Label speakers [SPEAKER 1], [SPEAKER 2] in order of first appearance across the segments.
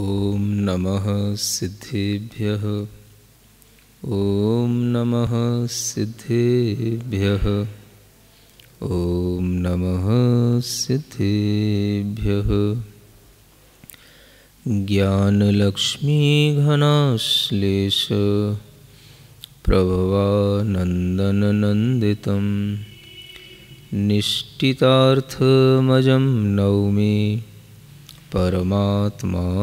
[SPEAKER 1] ॐ नमः सिद्धेभ्यः ॐ नमः सिद्धेभ्यः ॐ नमः सिद्धेभ्यः ज्ञानलक्ष्मीघनाश्लेष प्रभवानन्दननन्दितं निष्ठितार्थमजं नौमि परमात्मानमव्ययम्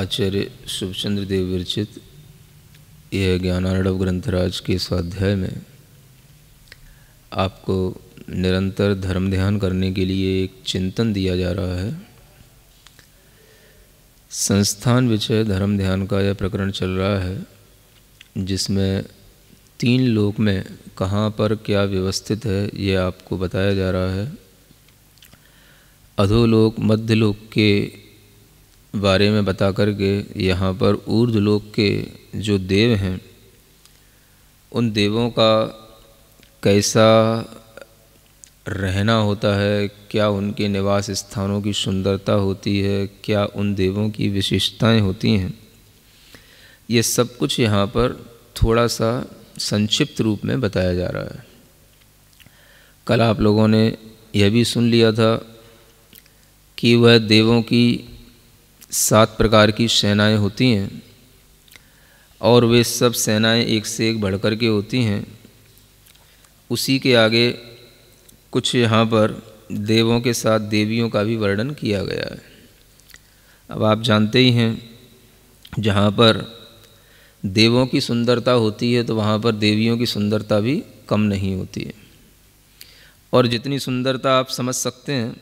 [SPEAKER 1] आचार्य शुभचंद्र देव विरचित यह ज्ञानार्णव ग्रंथराज के स्वाध्याय में आपको निरंतर धर्म ध्यान करने के लिए एक चिंतन दिया जा रहा है संस्थान विषय धर्म ध्यान का यह प्रकरण चल रहा है जिसमें तीन लोक में कहाँ पर क्या व्यवस्थित है ये आपको बताया जा रहा है अधोलोक मध्यलोक के बारे में बता करके यहाँ पर ऊर्ध्वलोक के जो देव हैं उन देवों का कैसा रहना होता है क्या उनके निवास स्थानों की सुंदरता होती है क्या उन देवों की विशेषताएं होती हैं ये सब कुछ यहाँ पर थोड़ा सा संक्षिप्त रूप में बताया जा रहा है कल आप लोगों ने यह भी सुन लिया था कि वह देवों की सात प्रकार की सेनाएं होती हैं और वे सब सेनाएं एक से एक बढ़कर के होती हैं उसी के आगे कुछ यहाँ पर देवों के साथ देवियों का भी वर्णन किया गया है अब आप जानते ही हैं जहाँ पर देवों की सुंदरता होती है तो वहाँ पर देवियों की सुंदरता भी कम नहीं होती है और जितनी सुंदरता आप समझ सकते हैं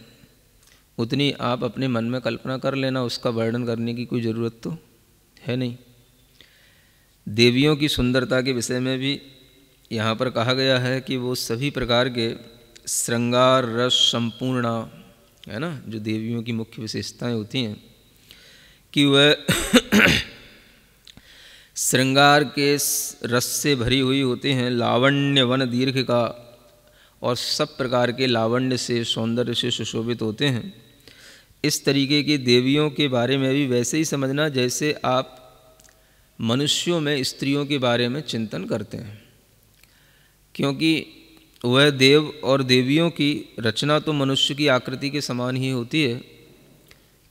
[SPEAKER 1] उतनी आप अपने मन में कल्पना कर लेना उसका वर्णन करने की कोई ज़रूरत तो है नहीं देवियों की सुंदरता के विषय में भी यहाँ पर कहा गया है कि वो सभी प्रकार के श्रृंगार रस संपूर्णा है ना जो देवियों की मुख्य विशेषताएं होती हैं कि वह श्रृंगार के रस से भरी हुई होते हैं लावण्य वन दीर्घ का और सब प्रकार के लावण्य से सौंदर्य से सुशोभित होते हैं इस तरीके की देवियों के बारे में भी वैसे ही समझना जैसे आप मनुष्यों में स्त्रियों के बारे में चिंतन करते हैं क्योंकि वह देव और देवियों की रचना तो मनुष्य की आकृति के समान ही होती है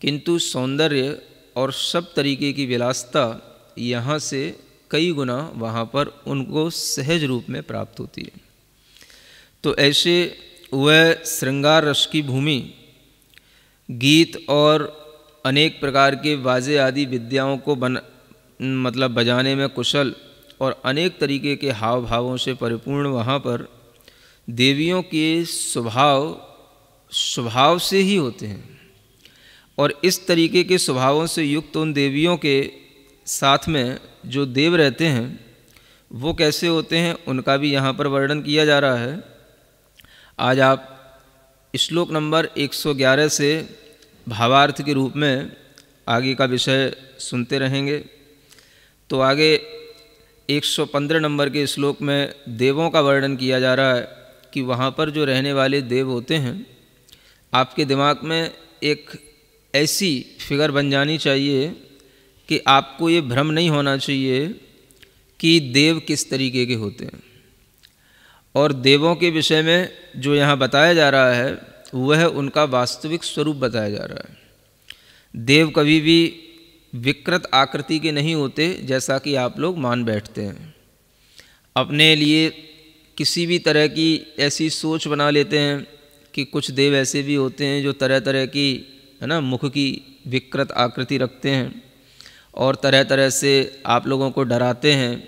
[SPEAKER 1] किंतु सौंदर्य और सब तरीके की विलासता यहाँ से कई गुना वहाँ पर उनको सहज रूप में प्राप्त होती है तो ऐसे वह श्रृंगार रस की भूमि गीत और अनेक प्रकार के बाजे आदि विद्याओं को बन मतलब बजाने में कुशल और अनेक तरीके के हाव भावों से परिपूर्ण वहाँ पर देवियों के स्वभाव स्वभाव से ही होते हैं और इस तरीके के स्वभावों से युक्त उन देवियों के साथ में जो देव रहते हैं वो कैसे होते हैं उनका भी यहाँ पर वर्णन किया जा रहा है आज आप श्लोक नंबर 111 से भावार्थ के रूप में आगे का विषय सुनते रहेंगे तो आगे 115 नंबर के श्लोक में देवों का वर्णन किया जा रहा है कि वहाँ पर जो रहने वाले देव होते हैं आपके दिमाग में एक ऐसी फिगर बन जानी चाहिए कि आपको ये भ्रम नहीं होना चाहिए कि देव किस तरीके के होते हैं और देवों के विषय में जो यहाँ बताया जा रहा है वह उनका वास्तविक स्वरूप बताया जा रहा है देव कभी भी विकृत आकृति के नहीं होते जैसा कि आप लोग मान बैठते हैं अपने लिए किसी भी तरह की ऐसी सोच बना लेते हैं कि कुछ देव ऐसे भी होते हैं जो तरह तरह की है ना मुख की विकृत आकृति रखते हैं और तरह तरह से आप लोगों को डराते हैं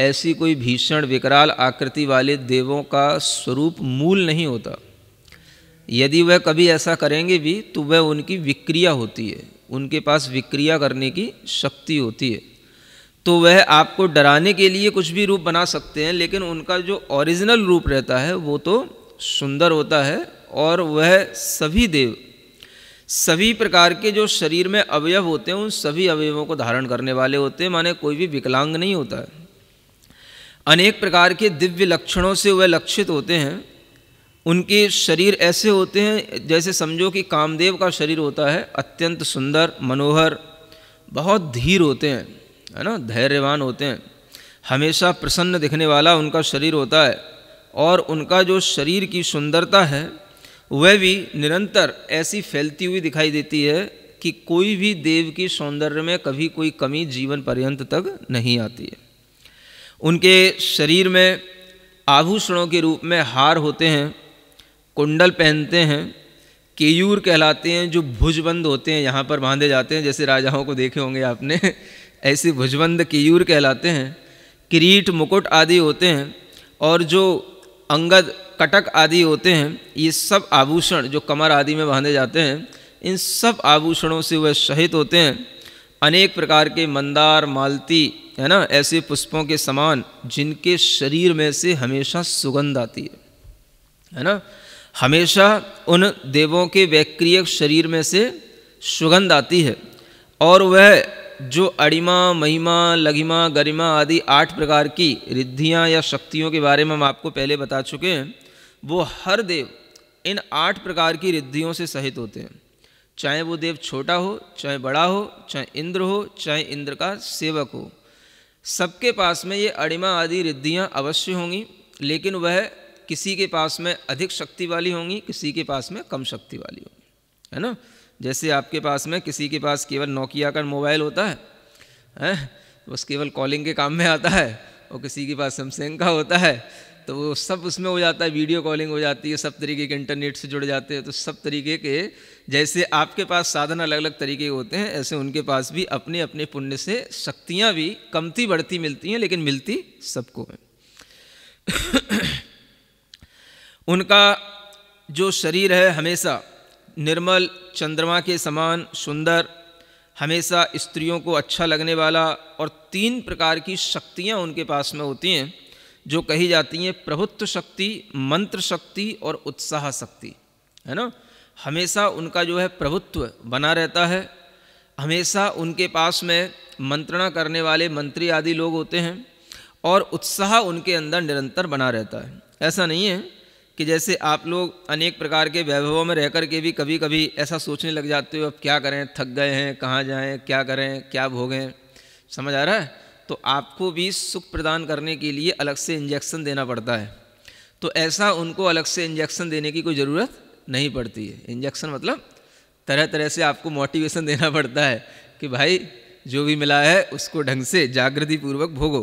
[SPEAKER 1] ऐसी कोई भीषण विकराल आकृति वाले देवों का स्वरूप मूल नहीं होता यदि वह कभी ऐसा करेंगे भी तो वह उनकी विक्रिया होती है उनके पास विक्रिया करने की शक्ति होती है तो वह आपको डराने के लिए कुछ भी रूप बना सकते हैं लेकिन उनका जो ओरिजिनल रूप रहता है वो तो सुंदर होता है और वह सभी देव सभी प्रकार के जो शरीर में अवयव होते हैं उन सभी अवयवों को धारण करने वाले होते हैं माने कोई भी विकलांग नहीं होता है अनेक प्रकार के दिव्य लक्षणों से वह लक्षित होते हैं उनके शरीर ऐसे होते हैं जैसे समझो कि कामदेव का शरीर होता है अत्यंत सुंदर मनोहर बहुत धीर होते हैं है ना धैर्यवान होते हैं हमेशा प्रसन्न दिखने वाला उनका शरीर होता है और उनका जो शरीर की सुंदरता है वह भी निरंतर ऐसी फैलती हुई दिखाई देती है कि कोई भी देव की सौंदर्य में कभी कोई कमी जीवन पर्यंत तक नहीं आती है उनके शरीर में आभूषणों के रूप में हार होते हैं कुंडल पहनते हैं केयूर कहलाते हैं जो भुजबंद होते हैं यहाँ पर बांधे जाते हैं जैसे राजाओं को देखे होंगे आपने ऐसे भुजबंद केयूर कहलाते हैं किरीट मुकुट आदि होते हैं और जो अंगद कटक आदि होते हैं ये सब आभूषण जो कमर आदि में बांधे जाते हैं इन सब आभूषणों से वह शहित होते हैं अनेक प्रकार के मंदार मालती है ना ऐसे पुष्पों के समान जिनके शरीर में से हमेशा सुगंध आती है है ना हमेशा उन देवों के वैक्रिय शरीर में से सुगंध आती है और वह जो अड़िमा महिमा लघिमा गरिमा आदि आठ प्रकार की रिद्धियाँ या शक्तियों के बारे में हम आपको पहले बता चुके हैं वो हर देव इन आठ प्रकार की रिद्धियों से सहित होते हैं चाहे वो देव छोटा हो चाहे बड़ा हो चाहे इंद्र हो चाहे इंद्र का सेवक हो सबके पास में ये अड़िमा आदि रिद्धियाँ अवश्य होंगी लेकिन वह किसी के पास में अधिक शक्ति वाली होंगी किसी के पास में कम शक्ति वाली होंगी है ना जैसे आपके पास में किसी के पास केवल नोकिया का मोबाइल होता है हैं बस केवल कॉलिंग के काम में आता है और किसी के पास सैमसंग का होता है तो वो सब उसमें हो जाता है वीडियो कॉलिंग हो जाती है सब तरीके के इंटरनेट से जुड़ जाते हैं तो सब तरीके के जैसे आपके पास साधन अलग अलग तरीके के होते हैं ऐसे उनके पास भी अपने अपने पुण्य से शक्तियाँ भी कमती बढ़ती मिलती हैं लेकिन मिलती सबको है उनका जो शरीर है हमेशा निर्मल चंद्रमा के समान सुंदर हमेशा स्त्रियों को अच्छा लगने वाला और तीन प्रकार की शक्तियाँ उनके पास में होती हैं जो कही जाती हैं प्रभुत्व शक्ति मंत्र शक्ति और उत्साह शक्ति है ना हमेशा उनका जो है प्रभुत्व बना रहता है हमेशा उनके पास में मंत्रणा करने वाले मंत्री आदि लोग होते हैं और उत्साह उनके अंदर निरंतर बना रहता है ऐसा नहीं है कि जैसे आप लोग अनेक प्रकार के वैभवों में रह कर के भी कभी कभी ऐसा सोचने लग जाते हो अब क्या करें थक गए हैं कहाँ जाएं क्या करें क्या भोगें समझ आ रहा है तो आपको भी सुख प्रदान करने के लिए अलग से इंजेक्शन देना पड़ता है तो ऐसा उनको अलग से इंजेक्शन देने की कोई ज़रूरत नहीं पड़ती है इंजेक्शन मतलब तरह तरह से आपको मोटिवेशन देना पड़ता है कि भाई जो भी मिला है उसको ढंग से जागृतिपूर्वक भोगो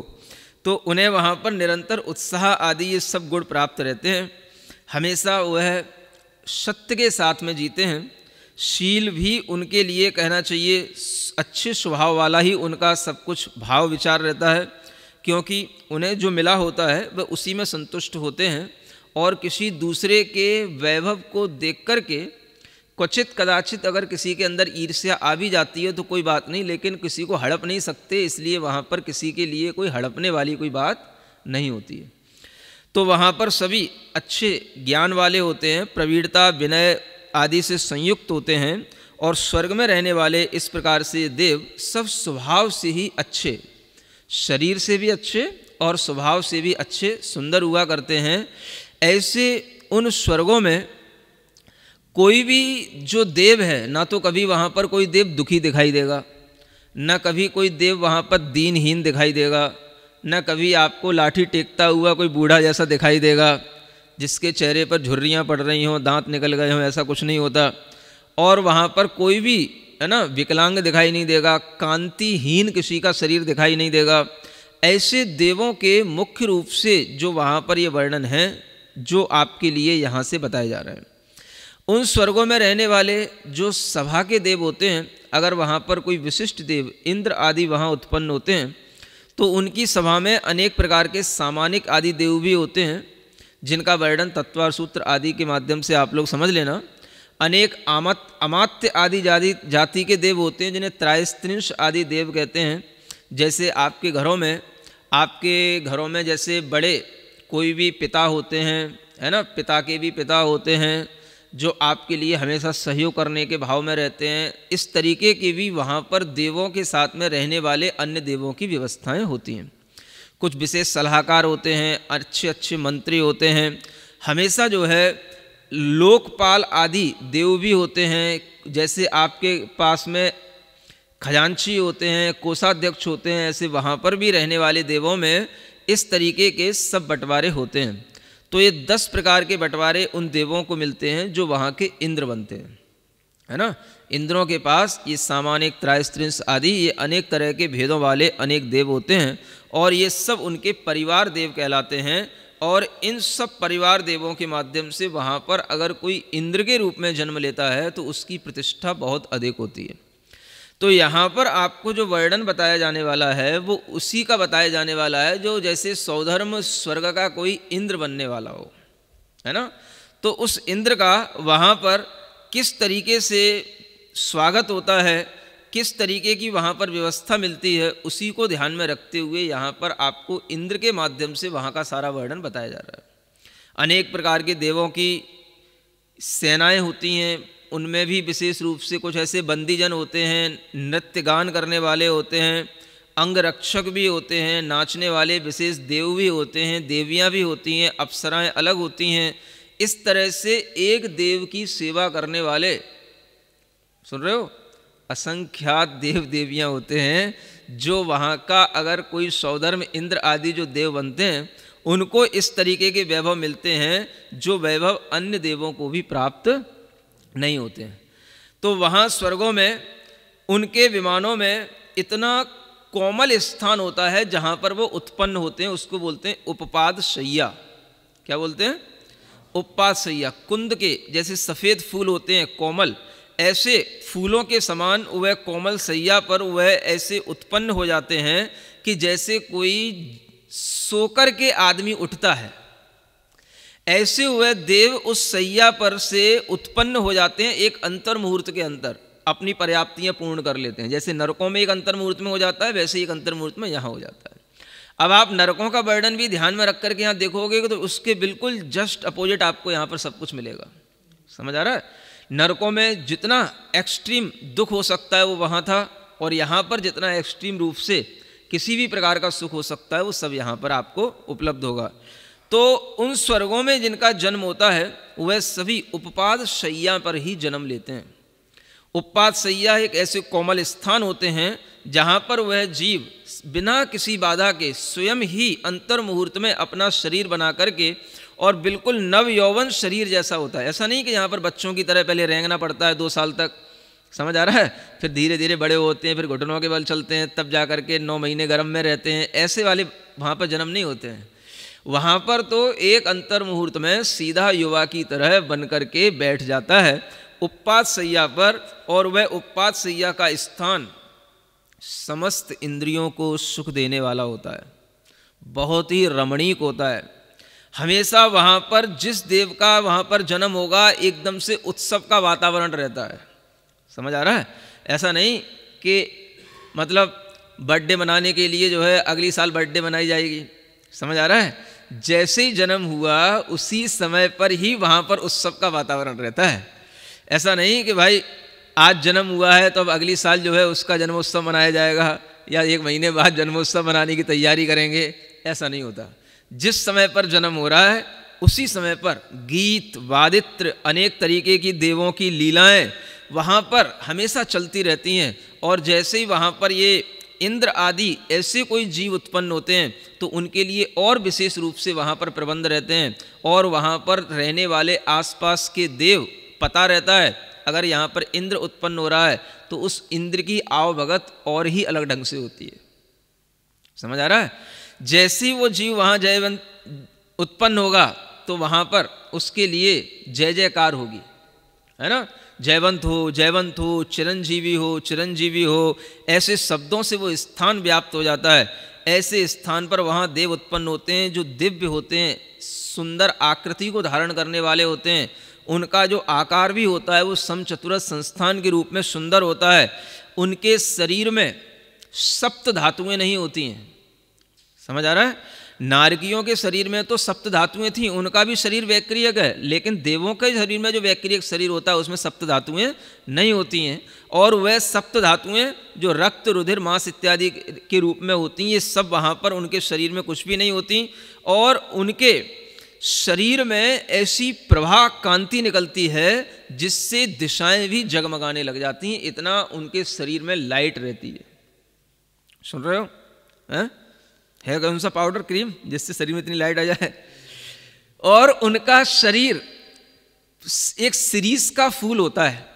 [SPEAKER 1] तो उन्हें वहाँ पर निरंतर उत्साह आदि ये सब गुण प्राप्त रहते हैं हमेशा वह सत्य के साथ में जीते हैं शील भी उनके लिए कहना चाहिए अच्छे स्वभाव वाला ही उनका सब कुछ भाव विचार रहता है क्योंकि उन्हें जो मिला होता है वह उसी में संतुष्ट होते हैं और किसी दूसरे के वैभव को देख कर के क्वचित कदाचित अगर किसी के अंदर ईर्ष्या आ भी जाती है तो कोई बात नहीं लेकिन किसी को हड़प नहीं सकते इसलिए वहाँ पर किसी के लिए कोई हड़पने वाली कोई बात नहीं होती है तो वहाँ पर सभी अच्छे ज्ञान वाले होते हैं प्रवीणता विनय आदि से संयुक्त होते हैं और स्वर्ग में रहने वाले इस प्रकार से देव सब स्वभाव से ही अच्छे शरीर से भी अच्छे और स्वभाव से भी अच्छे सुंदर हुआ करते हैं ऐसे उन स्वर्गों में कोई भी जो देव है ना तो कभी वहाँ पर कोई देव दुखी दिखाई देगा ना कभी कोई देव वहाँ पर दीनहीन दिखाई देगा न कभी आपको लाठी टेकता हुआ कोई बूढ़ा जैसा दिखाई देगा जिसके चेहरे पर झुर्रियाँ पड़ रही हों दांत निकल गए हों ऐसा कुछ नहीं होता और वहाँ पर कोई भी है ना विकलांग दिखाई नहीं देगा कांतिहीन किसी का शरीर दिखाई नहीं देगा ऐसे देवों के मुख्य रूप से जो वहाँ पर ये वर्णन है जो आपके लिए यहाँ से बताए जा रहे हैं उन स्वर्गों में रहने वाले जो सभा के देव होते हैं अगर वहाँ पर कोई विशिष्ट देव इंद्र आदि वहाँ उत्पन्न होते हैं तो उनकी सभा में अनेक प्रकार के सामानिक आदि देव भी होते हैं जिनका वर्णन तत्वार सूत्र आदि के माध्यम से आप लोग समझ लेना अनेक आमत अमात्य आदि जाति जाति के देव होते हैं जिन्हें त्रायस्त्रिंश आदि देव कहते हैं जैसे आपके घरों में आपके घरों में जैसे बड़े कोई भी पिता होते हैं है ना पिता के भी पिता होते हैं जो आपके लिए हमेशा सहयोग करने के भाव में रहते हैं इस तरीके की भी वहाँ पर देवों के साथ में रहने वाले अन्य देवों की व्यवस्थाएं होती हैं कुछ विशेष सलाहकार होते हैं अच्छे अच्छे मंत्री होते हैं हमेशा जो है लोकपाल आदि देव भी होते हैं जैसे आपके पास में खजांची होते हैं कोषाध्यक्ष होते हैं ऐसे वहाँ पर भी रहने वाले देवों में इस तरीके के सब बंटवारे होते हैं तो ये दस प्रकार के बंटवारे उन देवों को मिलते हैं जो वहाँ के इंद्र बनते हैं है ना इंद्रों के पास ये सामान्य त्रायस्त्रिंस आदि ये अनेक तरह के भेदों वाले अनेक देव होते हैं और ये सब उनके परिवार देव कहलाते हैं और इन सब परिवार देवों के माध्यम से वहाँ पर अगर कोई इंद्र के रूप में जन्म लेता है तो उसकी प्रतिष्ठा बहुत अधिक होती है तो यहाँ पर आपको जो वर्णन बताया जाने वाला है वो उसी का बताया जाने वाला है जो जैसे सौधर्म स्वर्ग का कोई इंद्र बनने वाला हो है ना तो उस इंद्र का वहाँ पर किस तरीके से स्वागत होता है किस तरीके की वहाँ पर व्यवस्था मिलती है उसी को ध्यान में रखते हुए यहाँ पर आपको इंद्र के माध्यम से वहाँ का सारा वर्णन बताया जा रहा है अनेक प्रकार के देवों की सेनाएं होती हैं उनमें भी विशेष रूप से कुछ ऐसे बंदीजन होते हैं नृत्य गान करने वाले होते हैं अंग रक्षक भी होते हैं नाचने वाले विशेष देव भी होते हैं देवियाँ भी होती हैं अप्सराएँ अलग होती हैं इस तरह से एक देव की सेवा करने वाले सुन रहे हो असंख्यात देव देवियाँ होते हैं जो वहाँ का अगर कोई सौधर्म इंद्र आदि जो देव बनते हैं उनको इस तरीके के वैभव मिलते हैं जो वैभव अन्य देवों को भी प्राप्त नहीं होते हैं तो वहाँ स्वर्गों में उनके विमानों में इतना कोमल स्थान होता है जहाँ पर वो उत्पन्न होते हैं उसको बोलते हैं उपपाद सैया क्या बोलते हैं उपपाद सैया कुंद के जैसे सफ़ेद फूल होते हैं कोमल ऐसे फूलों के समान वह कोमल सैया पर वह ऐसे उत्पन्न हो जाते हैं कि जैसे कोई सोकर के आदमी उठता है ऐसे हुए देव उस सैया पर से उत्पन्न हो जाते हैं एक अंतर मुहूर्त के अंतर अपनी पर्याप्तियां पूर्ण कर लेते हैं जैसे नरकों में एक अंतर मुहूर्त में हो जाता है वैसे एक अंतर मुहूर्त में यहाँ हो जाता है अब आप नरकों का वर्णन भी ध्यान में रख करके यहाँ देखोगे तो उसके बिल्कुल जस्ट अपोजिट आपको यहाँ पर सब कुछ मिलेगा समझ आ रहा है नरकों में जितना एक्सट्रीम दुख हो सकता है वो वहाँ था और यहाँ पर जितना एक्सट्रीम रूप से किसी भी प्रकार का सुख हो सकता है वो सब यहाँ पर आपको उपलब्ध होगा तो उन स्वर्गों में जिनका जन्म होता है वह सभी उपपाद शैया पर ही जन्म लेते हैं उपपाद सैया एक ऐसे कोमल स्थान होते हैं जहाँ पर वह जीव बिना किसी बाधा के स्वयं ही अंतर मुहूर्त में अपना शरीर बना करके और बिल्कुल नव यौवन शरीर जैसा होता है ऐसा नहीं कि यहाँ पर बच्चों की तरह पहले रेंगना पड़ता है दो साल तक समझ आ रहा है फिर धीरे धीरे बड़े होते हैं फिर घुटनों के बल चलते हैं तब जा कर के नौ महीने गर्म में रहते हैं ऐसे वाले वहाँ पर जन्म नहीं होते हैं वहाँ पर तो एक अंतर मुहूर्त में सीधा युवा की तरह बन कर के बैठ जाता है उपपात सैया पर और वह उपात सैया का स्थान समस्त इंद्रियों को सुख देने वाला होता है बहुत ही रमणीक होता है हमेशा वहाँ पर जिस देव का वहाँ पर जन्म होगा एकदम से उत्सव का वातावरण रहता है समझ आ रहा है ऐसा नहीं कि मतलब बर्थडे मनाने के लिए जो है अगली साल बर्थडे मनाई जाएगी समझ आ रहा है जैसे ही जन्म हुआ उसी समय पर ही वहाँ पर उत्सव का वातावरण रहता है ऐसा नहीं कि भाई आज जन्म हुआ है तो अब अगली साल जो है उसका जन्मोत्सव मनाया जाएगा या एक महीने बाद जन्मोत्सव मनाने की तैयारी करेंगे ऐसा नहीं होता जिस समय पर जन्म हो रहा है उसी समय पर गीत वादित्र अनेक तरीके की देवों की लीलाएं वहाँ पर हमेशा चलती रहती हैं और जैसे ही वहाँ पर ये इंद्र आदि ऐसे कोई जीव उत्पन्न होते हैं तो उनके लिए और विशेष रूप से वहाँ पर प्रबंध रहते हैं और वहाँ पर रहने वाले आसपास के देव पता रहता है अगर यहाँ पर इंद्र उत्पन्न हो रहा है तो उस इंद्र की आवभगत और ही अलग ढंग से होती है समझ आ रहा है जैसे वो जीव वहाँ जयवंत उत्पन्न होगा तो वहाँ पर उसके लिए जय जयकार होगी है ना जयवंत हो जयवंत हो चिरंजीवी हो चिरंजीवी हो ऐसे शब्दों से वो स्थान व्याप्त हो जाता है ऐसे स्थान पर वहाँ देव उत्पन्न होते हैं जो दिव्य होते हैं सुंदर आकृति को धारण करने वाले होते हैं उनका जो आकार भी होता है वो समचतुरस संस्थान के रूप में सुंदर होता है उनके शरीर में सप्त धातुएं नहीं होती हैं समझ आ रहा है नारकियों के शरीर में तो सप्त धातुएं थीं उनका भी शरीर वैक्रियक है लेकिन देवों के शरीर में जो वैक्रियक शरीर होता है उसमें सप्त धातुएं नहीं होती हैं और वह सप्त धातुएं जो रक्त रुधिर मांस इत्यादि के रूप में होती हैं ये सब वहाँ पर उनके शरीर में कुछ भी नहीं होती और उनके शरीर में ऐसी प्रभा कांति निकलती है जिससे दिशाएं भी जगमगाने लग जाती हैं इतना उनके शरीर में लाइट रहती है सुन रहे हो है? है कौन सा पाउडर क्रीम जिससे शरीर में इतनी लाइट आ जाए और उनका शरीर एक सीरीज का फूल होता है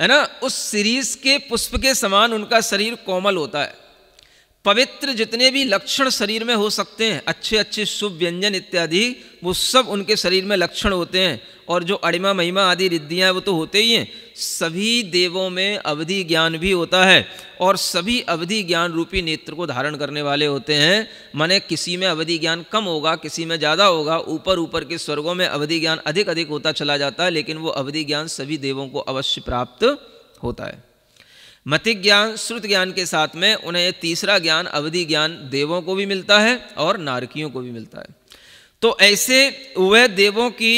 [SPEAKER 1] है ना उस सीरीज के पुष्प के समान उनका शरीर कोमल होता है पवित्र जितने भी लक्षण शरीर में हो सकते हैं अच्छे अच्छे शुभ व्यंजन इत्यादि वो सब उनके शरीर में लक्षण होते हैं और जो अड़िमा महिमा आदि रिद्धियाँ वो तो होते ही हैं सभी देवों में अवधि ज्ञान भी होता है और सभी अवधि ज्ञान रूपी नेत्र को धारण करने वाले होते हैं माने किसी में अवधि ज्ञान कम होगा किसी में ज़्यादा होगा ऊपर ऊपर के स्वर्गों में अवधि ज्ञान अधिक अधिक होता चला जाता है लेकिन वो अवधि ज्ञान सभी देवों को अवश्य प्राप्त होता है मति ज्ञान श्रुत ज्ञान के साथ में उन्हें यह तीसरा ज्ञान अवधि ज्ञान देवों को भी मिलता है और नारकियों को भी मिलता है तो ऐसे वह देवों की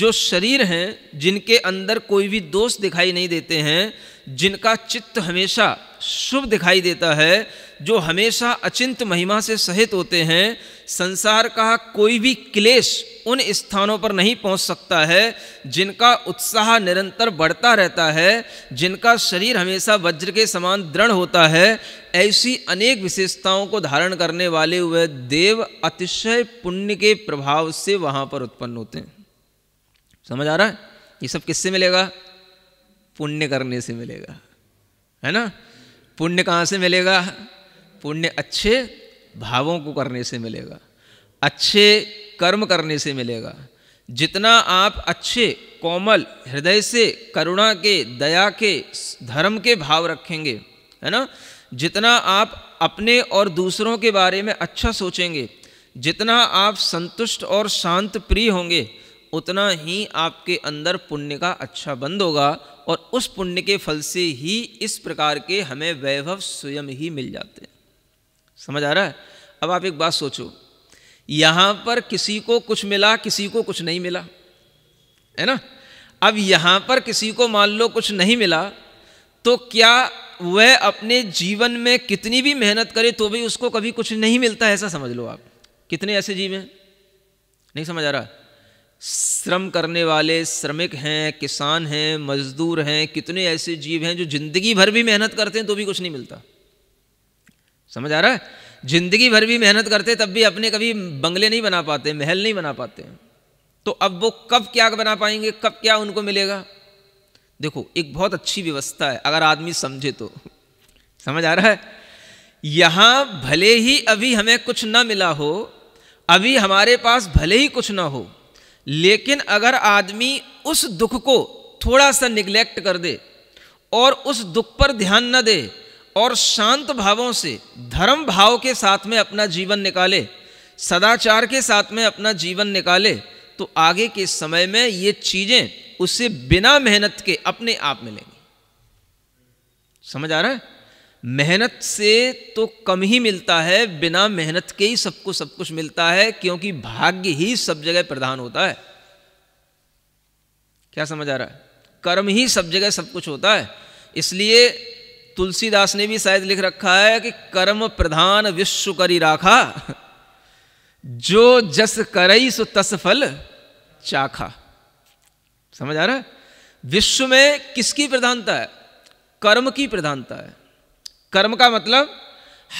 [SPEAKER 1] जो शरीर हैं जिनके अंदर कोई भी दोष दिखाई नहीं देते हैं जिनका चित्त हमेशा शुभ दिखाई देता है जो हमेशा अचिंत महिमा से सहित होते हैं संसार का कोई भी क्लेश उन स्थानों पर नहीं पहुंच सकता है जिनका उत्साह निरंतर बढ़ता रहता है जिनका शरीर हमेशा वज्र के समान दृढ़ होता है ऐसी अनेक विशेषताओं को धारण करने वाले वह देव अतिशय पुण्य के प्रभाव से वहां पर उत्पन्न होते हैं समझ आ रहा है ये सब किससे मिलेगा पुण्य करने से मिलेगा है ना पुण्य कहाँ से मिलेगा पुण्य अच्छे भावों को करने से मिलेगा अच्छे कर्म करने से मिलेगा जितना आप अच्छे कोमल हृदय से करुणा के दया के धर्म के भाव रखेंगे है ना जितना आप अपने और दूसरों के बारे में अच्छा सोचेंगे जितना आप संतुष्ट और शांत प्रिय होंगे उतना ही आपके अंदर पुण्य का अच्छा बंद होगा और उस पुण्य के फल से ही इस प्रकार के हमें वैभव स्वयं ही मिल जाते हैं समझ आ रहा है अब आप एक बात सोचो यहां पर किसी को कुछ मिला किसी को कुछ नहीं मिला है ना अब यहां पर किसी को मान लो कुछ नहीं मिला तो क्या वह अपने जीवन में कितनी भी मेहनत करे तो भी उसको कभी कुछ नहीं मिलता ऐसा समझ लो आप कितने ऐसे जीव हैं नहीं समझ आ रहा श्रम करने वाले श्रमिक हैं किसान हैं मजदूर हैं कितने ऐसे जीव हैं जो जिंदगी भर भी मेहनत करते हैं तो भी कुछ नहीं मिलता समझ आ रहा है जिंदगी भर भी मेहनत करते तब भी अपने कभी बंगले नहीं बना पाते महल नहीं बना पाते तो अब वो कब क्या बना पाएंगे कब क्या उनको मिलेगा देखो एक बहुत अच्छी व्यवस्था है अगर आदमी समझे तो समझ आ रहा है यहां भले ही अभी हमें कुछ ना मिला हो अभी हमारे पास भले ही कुछ ना हो लेकिन अगर आदमी उस दुख को थोड़ा सा निग्लेक्ट कर दे और उस दुख पर ध्यान न दे और शांत भावों से धर्म भाव के साथ में अपना जीवन निकाले सदाचार के साथ में अपना जीवन निकाले तो आगे के समय में ये चीज़ें उसे बिना मेहनत के अपने आप मिलेंगी समझ आ रहा है मेहनत से तो कम ही मिलता है बिना मेहनत के ही सबको सब कुछ मिलता है क्योंकि भाग्य ही सब जगह प्रधान होता है क्या समझ आ रहा है कर्म ही सब जगह सब कुछ होता है इसलिए तुलसीदास ने भी शायद लिख रखा है कि कर्म प्रधान विश्व करी राखा जो जस करई सो तस फल चाखा समझ आ रहा है विश्व में किसकी प्रधानता है कर्म की प्रधानता है कर्म का मतलब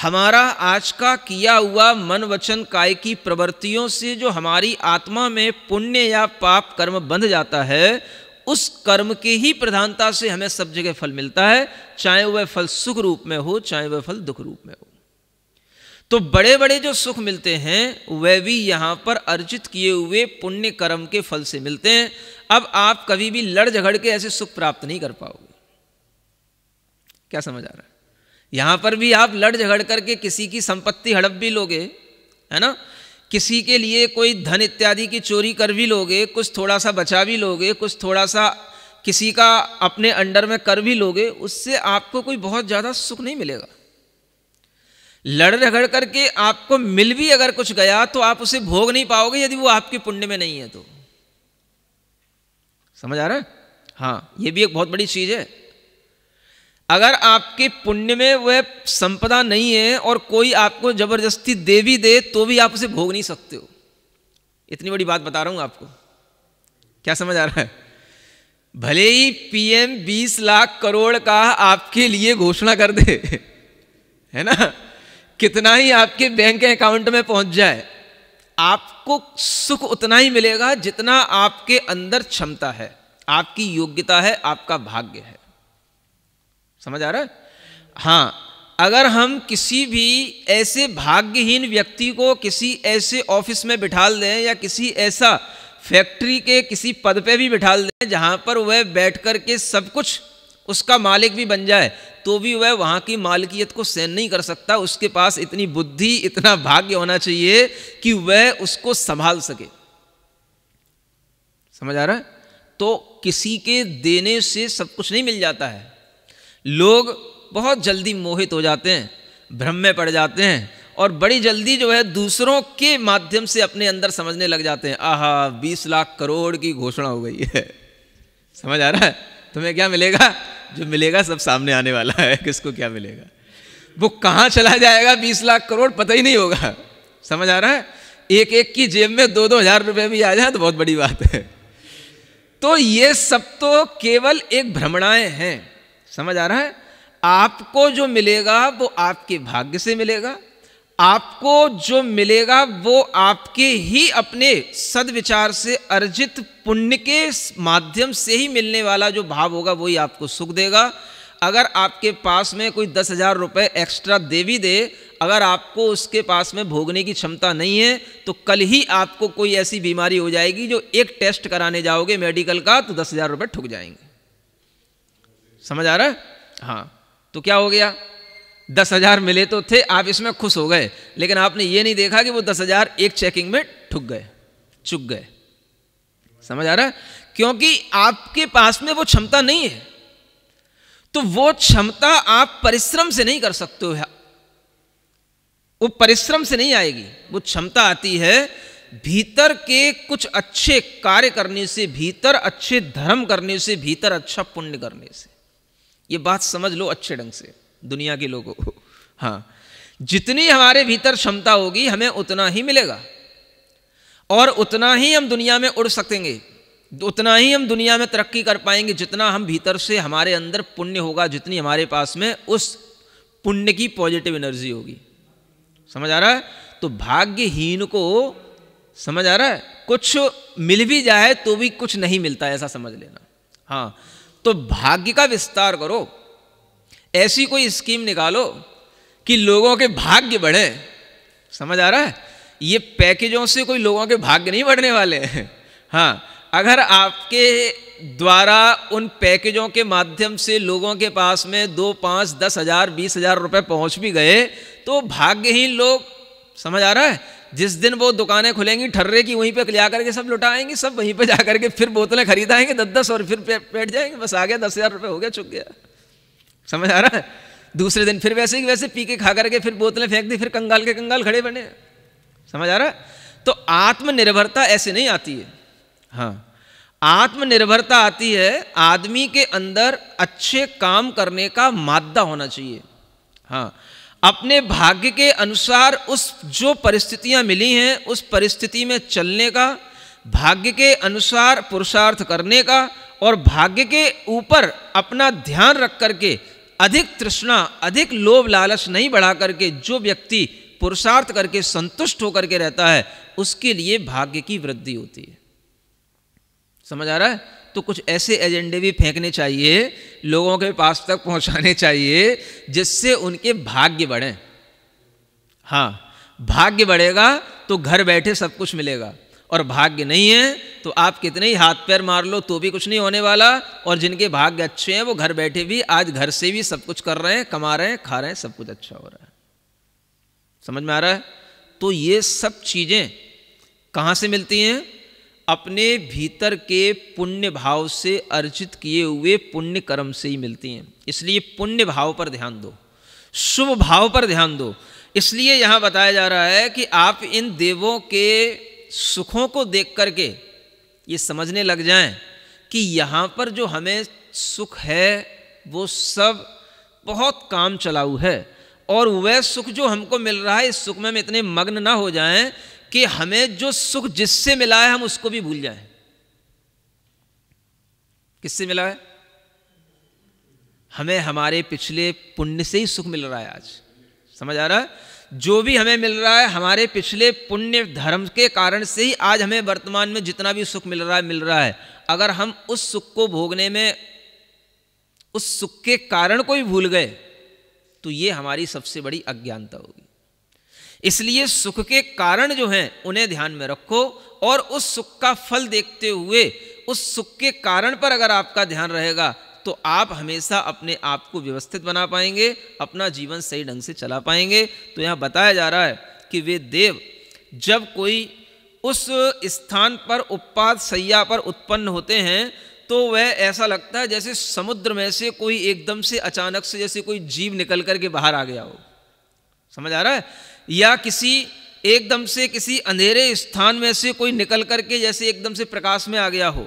[SPEAKER 1] हमारा आज का किया हुआ मन वचन काय की प्रवृत्तियों से जो हमारी आत्मा में पुण्य या पाप कर्म बंध जाता है उस कर्म की ही प्रधानता से हमें सब जगह फल मिलता है चाहे वह फल सुख रूप में हो चाहे वह फल दुख रूप में हो तो बड़े बड़े जो सुख मिलते हैं वह भी यहां पर अर्जित किए हुए पुण्य कर्म के फल से मिलते हैं अब आप कभी भी लड़ झगड़ के ऐसे सुख प्राप्त नहीं कर पाओगे क्या समझ आ रहा है यहां पर भी आप लड़ झगड़ करके किसी की संपत्ति हड़प भी लोगे है ना किसी के लिए कोई धन इत्यादि की चोरी कर भी लोगे कुछ थोड़ा सा बचा भी लोगे कुछ थोड़ा सा किसी का अपने अंडर में कर भी लोगे उससे आपको कोई बहुत ज़्यादा सुख नहीं मिलेगा लड़ रगड़ करके आपको मिल भी अगर कुछ गया तो आप उसे भोग नहीं पाओगे यदि वो आपके पुण्य में नहीं है तो समझ आ रहा है हाँ ये भी एक बहुत बड़ी चीज़ है अगर आपके पुण्य में वह संपदा नहीं है और कोई आपको जबरदस्ती दे भी दे तो भी आप उसे भोग नहीं सकते हो इतनी बड़ी बात बता रहा हूं आपको क्या समझ आ रहा है भले ही पीएम 20 लाख करोड़ का आपके लिए घोषणा कर दे है ना कितना ही आपके बैंक अकाउंट में पहुंच जाए आपको सुख उतना ही मिलेगा जितना आपके अंदर क्षमता है आपकी योग्यता है आपका भाग्य है समझ आ रहा है हाँ अगर हम किसी भी ऐसे भाग्यहीन व्यक्ति को किसी ऐसे ऑफिस में बिठाल दें या किसी ऐसा फैक्ट्री के किसी पद पे भी बिठाल दें जहाँ पर वह बैठ कर के सब कुछ उसका मालिक भी बन जाए तो भी वह वहाँ की मालिकियत को सहन नहीं कर सकता उसके पास इतनी बुद्धि इतना भाग्य होना चाहिए कि वह उसको संभाल सके समझ आ रहा है तो किसी के देने से सब कुछ नहीं मिल जाता है लोग बहुत जल्दी मोहित हो जाते हैं भ्रम में पड़ जाते हैं और बड़ी जल्दी जो है दूसरों के माध्यम से अपने अंदर समझने लग जाते हैं आहा बीस लाख करोड़ की घोषणा हो गई है समझ आ रहा है तुम्हें क्या मिलेगा जो मिलेगा सब सामने आने वाला है किसको क्या मिलेगा वो कहाँ चला जाएगा बीस लाख करोड़ पता ही नहीं होगा समझ आ रहा है एक एक की जेब में दो दो हजार रुपये भी आ जाए तो बहुत बड़ी बात है तो ये सब तो केवल एक भ्रमणाएं हैं समझ आ रहा है आपको जो मिलेगा वो आपके भाग्य से मिलेगा आपको जो मिलेगा वो आपके ही अपने सदविचार से अर्जित पुण्य के माध्यम से ही मिलने वाला जो भाव होगा वही आपको सुख देगा अगर आपके पास में कोई दस हजार रुपये एक्स्ट्रा दे भी दे अगर आपको उसके पास में भोगने की क्षमता नहीं है तो कल ही आपको कोई ऐसी बीमारी हो जाएगी जो एक टेस्ट कराने जाओगे मेडिकल का तो दस हजार रुपये ठुक जाएंगे समझ आ रहा है हाँ तो क्या हो गया दस हजार मिले तो थे आप इसमें खुश हो गए लेकिन आपने ये नहीं देखा कि वो दस हजार एक चेकिंग में ठुक गए चुक गए समझ आ रहा है क्योंकि आपके पास में वो क्षमता नहीं है तो वो क्षमता आप परिश्रम से नहीं कर सकते हो वो परिश्रम से नहीं आएगी वो क्षमता आती है भीतर के कुछ अच्छे कार्य करने से भीतर अच्छे धर्म करने से भीतर अच्छा पुण्य करने से ये बात समझ लो अच्छे ढंग से दुनिया के लोगों को हाँ जितनी हमारे भीतर क्षमता होगी हमें उतना ही मिलेगा और उतना ही हम दुनिया में उड़ सकेंगे उतना ही हम दुनिया में तरक्की कर पाएंगे जितना हम भीतर से हमारे अंदर पुण्य होगा जितनी हमारे पास में उस पुण्य की पॉजिटिव एनर्जी होगी समझ आ रहा है तो भाग्यहीन को समझ आ रहा है कुछ मिल भी जाए तो भी कुछ नहीं मिलता ऐसा समझ लेना हाँ तो भाग्य का विस्तार करो ऐसी कोई स्कीम निकालो कि लोगों के भाग्य बढ़े समझ आ रहा है ये पैकेजों से कोई लोगों के भाग्य नहीं बढ़ने वाले हैं हाँ अगर आपके द्वारा उन पैकेजों के माध्यम से लोगों के पास में दो पाँच दस हजार बीस हजार रुपये पहुँच भी गए तो भाग्यहीन लोग समझ आ रहा है जिस दिन वो दुकानें खुलेंगी ठर्रे की वहीं पे लिया करके सब लुटाएंगे सब वहीं पे जा करके फिर बोतलें खरीदाएंगे दस दस और फिर बैठ जाएंगे बस आ गया दस हज़ार रुपये हो गया चुक गया समझ आ रहा है दूसरे दिन फिर वैसे ही वैसे पी के खा करके फिर बोतलें फेंक दी फिर कंगाल के कंगाल खड़े बने समझ आ रहा है तो आत्मनिर्भरता ऐसे नहीं आती है हाँ आत्मनिर्भरता आती है आदमी के अंदर अच्छे काम करने का मादा होना चाहिए हाँ अपने भाग्य के अनुसार उस जो परिस्थितियां मिली हैं उस परिस्थिति में चलने का भाग्य के अनुसार पुरुषार्थ करने का और भाग्य के ऊपर अपना ध्यान रख करके अधिक तृष्णा अधिक लोभ लालच नहीं बढ़ा करके जो व्यक्ति पुरुषार्थ करके संतुष्ट होकर के रहता है उसके लिए भाग्य की वृद्धि होती है समझ आ रहा है तो कुछ ऐसे एजेंडे भी फेंकने चाहिए लोगों के पास तक पहुंचाने चाहिए जिससे उनके भाग्य बढ़े हाँ भाग्य बढ़ेगा तो घर बैठे सब कुछ मिलेगा और भाग्य नहीं है तो आप कितने ही हाथ पैर मार लो तो भी कुछ नहीं होने वाला और जिनके भाग्य अच्छे हैं वो घर बैठे भी आज घर से भी सब कुछ कर रहे हैं कमा रहे हैं खा रहे हैं सब कुछ अच्छा हो रहा है समझ में आ रहा है तो ये सब चीज़ें कहाँ से मिलती हैं अपने भीतर के पुण्य भाव से अर्जित किए हुए पुण्य कर्म से ही मिलती हैं इसलिए पुण्य भाव पर ध्यान दो शुभ भाव पर ध्यान दो इसलिए यहाँ बताया जा रहा है कि आप इन देवों के सुखों को देख करके ये समझने लग जाएं कि यहाँ पर जो हमें सुख है वो सब बहुत काम चलाऊ है और वह सुख जो हमको मिल रहा है इस सुख में हम इतने मग्न ना हो जाएं कि हमें जो सुख जिससे मिला है हम उसको भी भूल जाएं किससे मिला है हमें हमारे पिछले पुण्य से ही सुख मिल रहा है आज समझ आ रहा है जो भी हमें मिल रहा है हमारे पिछले पुण्य धर्म के कारण से ही आज हमें वर्तमान में जितना भी सुख मिल रहा है मिल रहा है अगर हम उस सुख को भोगने में उस सुख के कारण को ही भूल गए तो ये हमारी सबसे बड़ी अज्ञानता होगी इसलिए सुख के कारण जो हैं उन्हें ध्यान में रखो और उस सुख का फल देखते हुए उस सुख के कारण पर अगर आपका ध्यान रहेगा तो आप हमेशा अपने आप को व्यवस्थित बना पाएंगे अपना जीवन सही ढंग से चला पाएंगे तो यहाँ बताया जा रहा है कि वे देव जब कोई उस स्थान पर उत्पाद सैया पर उत्पन्न होते हैं तो वह ऐसा लगता है जैसे समुद्र में से कोई एकदम से अचानक से जैसे कोई जीव निकल करके बाहर आ गया हो समझ आ रहा है या किसी एकदम से किसी अंधेरे स्थान में से कोई निकल करके जैसे एकदम से प्रकाश में आ गया हो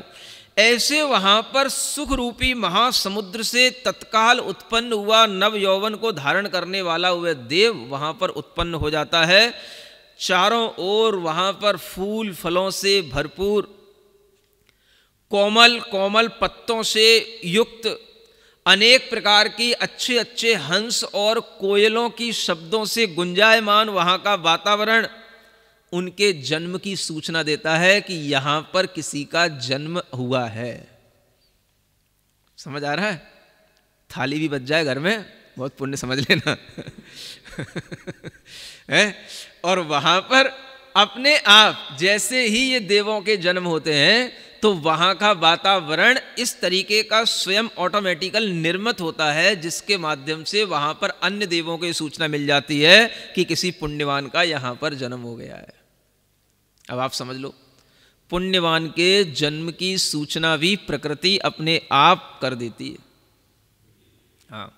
[SPEAKER 1] ऐसे वहाँ पर सुख रूपी महासमुद्र से तत्काल उत्पन्न हुआ नव यौवन को धारण करने वाला हुआ देव वहाँ पर उत्पन्न हो जाता है चारों ओर वहाँ पर फूल फलों से भरपूर कोमल कोमल पत्तों से युक्त अनेक प्रकार की अच्छे अच्छे हंस और कोयलों की शब्दों से गुंजायमान वहां का वातावरण उनके जन्म की सूचना देता है कि यहां पर किसी का जन्म हुआ है समझ आ रहा है थाली भी बच जाए घर में बहुत पुण्य समझ लेना है और वहां पर अपने आप जैसे ही ये देवों के जन्म होते हैं तो वहाँ का वातावरण इस तरीके का स्वयं ऑटोमेटिकल निर्मित होता है जिसके माध्यम से वहाँ पर अन्य देवों को सूचना मिल जाती है कि किसी पुण्यवान का यहाँ पर जन्म हो गया है अब आप समझ लो पुण्यवान के जन्म की सूचना भी प्रकृति अपने आप कर देती है हाँ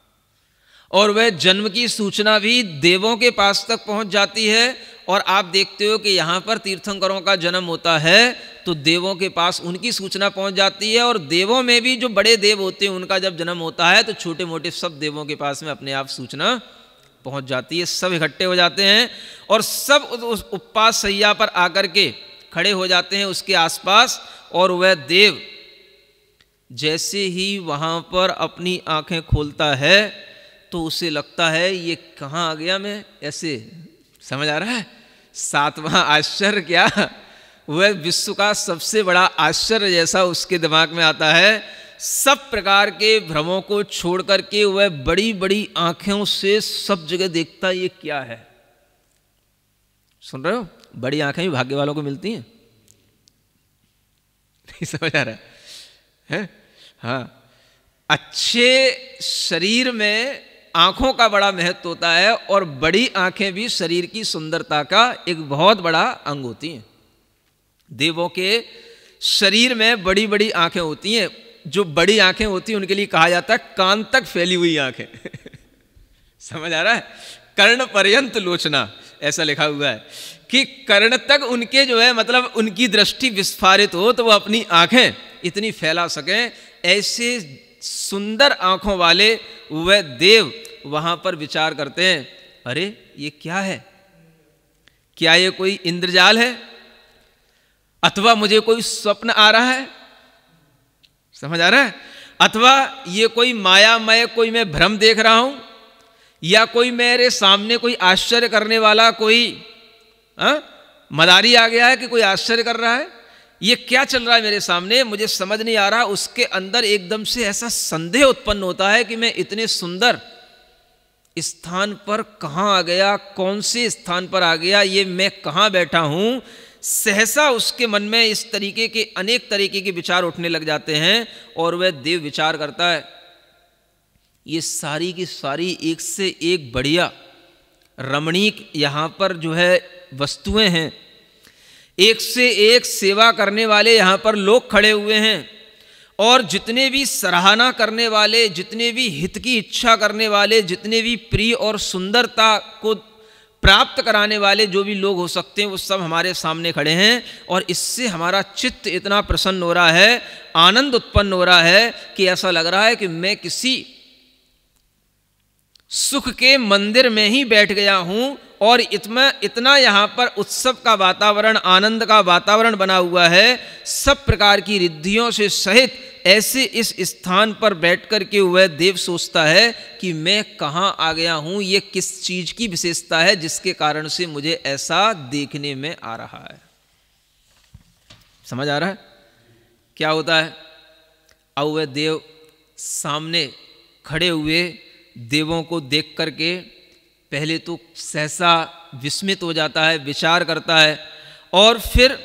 [SPEAKER 1] और वह जन्म की सूचना भी देवों के पास तक पहुंच जाती है और आप देखते हो कि यहाँ पर तीर्थंकरों का जन्म होता है तो देवों के पास उनकी सूचना पहुँच जाती है और देवों में भी जो बड़े देव होते हैं उनका जब जन्म होता है तो छोटे मोटे सब देवों के पास में अपने आप सूचना पहुँच जाती है सब इकट्ठे हो जाते हैं और सब उस उपास सैया पर आकर के खड़े हो जाते हैं उसके आसपास और वह देव जैसे ही वहाँ पर अपनी आंखें खोलता है तो उसे लगता है ये कहाँ आ गया मैं ऐसे समझ आ रहा है सातवां आश्चर्य क्या वह विश्व का सबसे बड़ा आश्चर्य जैसा उसके दिमाग में आता है सब प्रकार के भ्रमों को छोड़ करके वह बड़ी बड़ी आंखों से सब जगह देखता ये क्या है सुन रहे हो बड़ी आंखें भी भाग्य वालों को मिलती हैं नहीं समझ आ रहा है, है? हाँ अच्छे शरीर में आँखों का बड़ा महत्व होता है और बड़ी आँखें भी शरीर की सुंदरता का एक बहुत बड़ा अंग होती हैं देवों के शरीर में बड़ी बड़ी आँखें होती हैं जो बड़ी आँखें होती हैं उनके लिए कहा जाता है कान तक फैली हुई आँखें समझ आ रहा है कर्ण पर्यंत लोचना ऐसा लिखा हुआ है कि कर्ण तक उनके जो है मतलब उनकी दृष्टि विस्फारित हो तो वो अपनी आँखें इतनी फैला सकें ऐसे सुंदर आंखों वाले वह देव वहां पर विचार करते हैं अरे ये क्या है क्या ये कोई इंद्रजाल है अथवा मुझे कोई स्वप्न आ रहा है समझ आ रहा है अथवा ये कोई मायामय कोई मैं भ्रम देख रहा हूं या कोई मेरे सामने कोई आश्चर्य करने वाला कोई आ? हाँ, मदारी आ गया है कि कोई आश्चर्य कर रहा है ये क्या चल रहा है मेरे सामने मुझे समझ नहीं आ रहा उसके अंदर एकदम से ऐसा संदेह उत्पन्न होता है कि मैं इतने सुंदर स्थान पर कहाँ आ गया कौन से स्थान पर आ गया ये मैं कहाँ बैठा हूँ सहसा उसके मन में इस तरीके के अनेक तरीके के विचार उठने लग जाते हैं और वह देव विचार करता है ये सारी की सारी एक से एक बढ़िया रमणीक यहाँ पर जो है वस्तुएं हैं एक से एक सेवा करने वाले यहाँ पर लोग खड़े हुए हैं और जितने भी सराहना करने वाले जितने भी हित की इच्छा करने वाले जितने भी प्रिय और सुंदरता को प्राप्त कराने वाले जो भी लोग हो सकते हैं वो सब हमारे सामने खड़े हैं और इससे हमारा चित्त इतना प्रसन्न हो रहा है आनंद उत्पन्न हो रहा है कि ऐसा लग रहा है कि मैं किसी सुख के मंदिर में ही बैठ गया हूँ और इतना इतना यहाँ पर उत्सव का वातावरण आनंद का वातावरण बना हुआ है सब प्रकार की रिद्धियों से सहित ऐसे इस स्थान पर बैठ के वह देव सोचता है कि मैं कहाँ आ गया हूँ ये किस चीज़ की विशेषता है जिसके कारण से मुझे ऐसा देखने में आ रहा है समझ आ रहा है क्या होता है अब वह देव सामने खड़े हुए देवों को देख करके पहले तो सहसा विस्मित हो जाता है विचार करता है और फिर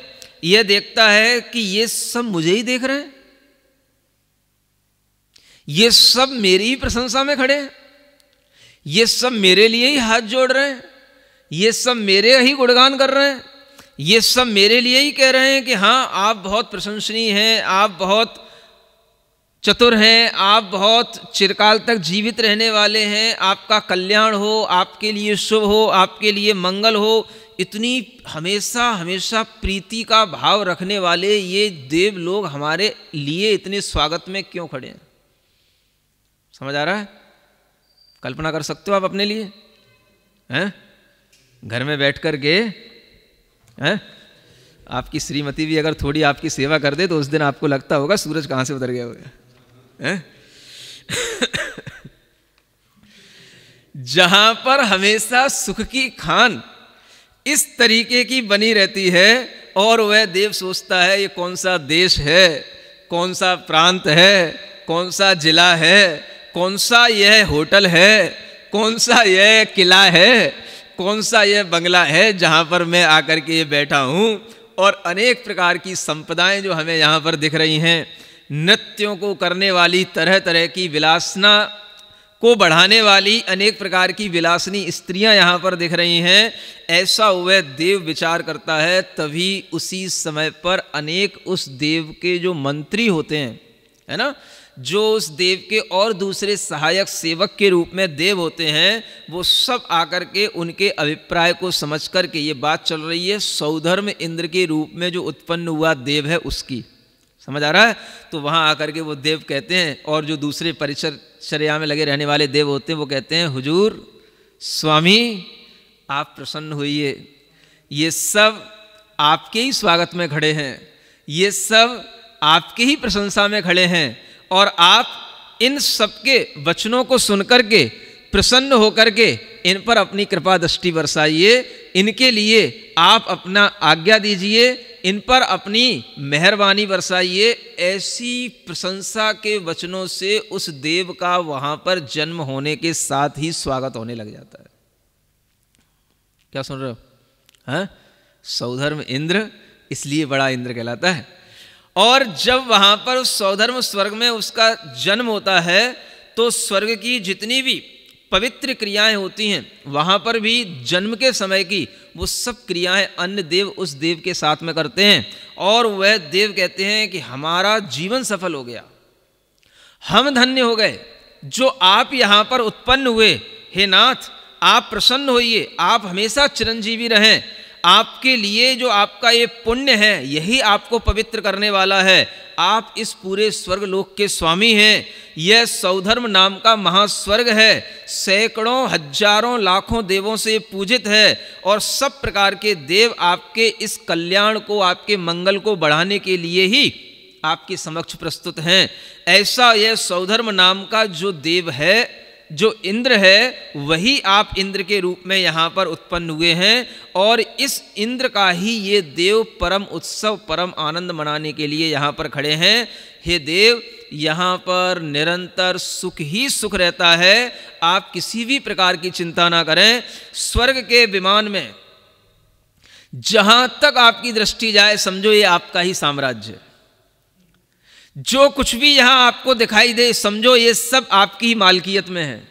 [SPEAKER 1] यह देखता है कि ये सब मुझे ही देख रहे हैं ये सब मेरी ही प्रशंसा में खड़े हैं ये सब मेरे लिए ही हाथ जोड़ रहे हैं ये सब मेरे ही गुणगान कर रहे हैं ये सब मेरे लिए ही कह रहे हैं कि हाँ आप बहुत प्रशंसनीय हैं आप बहुत चतुर हैं आप बहुत चिरकाल तक जीवित रहने वाले हैं आपका कल्याण हो आपके लिए शुभ हो आपके लिए मंगल हो इतनी हमेशा हमेशा प्रीति का भाव रखने वाले ये देव लोग हमारे लिए इतने स्वागत में क्यों खड़े हैं समझ आ रहा है कल्पना कर सकते हो आप अपने लिए हैं घर में बैठ कर के हैं आपकी श्रीमती भी अगर थोड़ी आपकी सेवा कर दे तो उस दिन आपको लगता होगा सूरज कहाँ से उतर गया होगा जहां पर हमेशा सुख की खान इस तरीके की बनी रहती है और वह देव सोचता है ये कौन सा देश है कौन सा प्रांत है कौन सा जिला है कौन सा यह होटल है कौन सा यह किला है कौन सा यह बंगला है जहाँ पर मैं आकर के ये बैठा हूँ और अनेक प्रकार की संपदाएं जो हमें यहाँ पर दिख रही हैं नृत्यों को करने वाली तरह तरह की विलासना को बढ़ाने वाली अनेक प्रकार की विलासनी स्त्रियां यहाँ पर दिख रही हैं ऐसा वह देव विचार करता है तभी उसी समय पर अनेक उस देव के जो मंत्री होते हैं है ना जो उस देव के और दूसरे सहायक सेवक के रूप में देव होते हैं वो सब आकर के उनके अभिप्राय को समझ करके ये बात चल रही है सौधर्म इंद्र के रूप में जो उत्पन्न हुआ देव है उसकी समझ आ रहा है तो वहाँ आकर के वो देव कहते हैं और जो दूसरे परिसर शरिया में लगे रहने वाले देव होते हैं वो कहते हैं हुजूर स्वामी आप प्रसन्न होइए ये सब आपके ही स्वागत में खड़े हैं ये सब आपके ही प्रशंसा में खड़े हैं और आप इन सबके वचनों को सुनकर के प्रसन्न होकर के इन पर अपनी कृपा दृष्टि बरसाइए इनके लिए आप अपना आज्ञा दीजिए इन पर अपनी मेहरबानी बरसाइए ऐसी प्रशंसा के वचनों से उस देव का वहां पर जन्म होने के साथ ही स्वागत होने लग जाता है क्या सुन रहे हो हाँ? सौधर्म इंद्र इसलिए बड़ा इंद्र कहलाता है और जब वहां पर उस सौधर्म स्वर्ग में उसका जन्म होता है तो स्वर्ग की जितनी भी पवित्र क्रियाएं होती हैं वहाँ पर भी जन्म के समय की वो सब क्रियाएं अन्य देव उस देव के साथ में करते हैं और वह देव कहते हैं कि हमारा जीवन सफल हो गया हम धन्य हो गए जो आप यहाँ पर उत्पन्न हुए हे नाथ आप प्रसन्न होइए आप हमेशा चिरंजीवी रहें आपके लिए जो आपका ये पुण्य है यही आपको पवित्र करने वाला है आप इस पूरे स्वर्ग लोक के स्वामी हैं यह सौधर्म नाम का महास्वर्ग है सैकड़ों हजारों लाखों देवों से पूजित है और सब प्रकार के देव आपके इस कल्याण को आपके मंगल को बढ़ाने के लिए ही आपके समक्ष प्रस्तुत हैं ऐसा यह सौधर्म नाम का जो देव है जो इंद्र है वही आप इंद्र के रूप में यहाँ पर उत्पन्न हुए हैं और इस इंद्र का ही ये देव परम उत्सव परम आनंद मनाने के लिए यहाँ पर खड़े हैं हे देव यहाँ पर निरंतर सुख ही सुख रहता है आप किसी भी प्रकार की चिंता ना करें स्वर्ग के विमान में जहाँ तक आपकी दृष्टि जाए समझो ये आपका ही साम्राज्य है जो कुछ भी यहां आपको दिखाई दे समझो ये सब आपकी ही मालकियत में है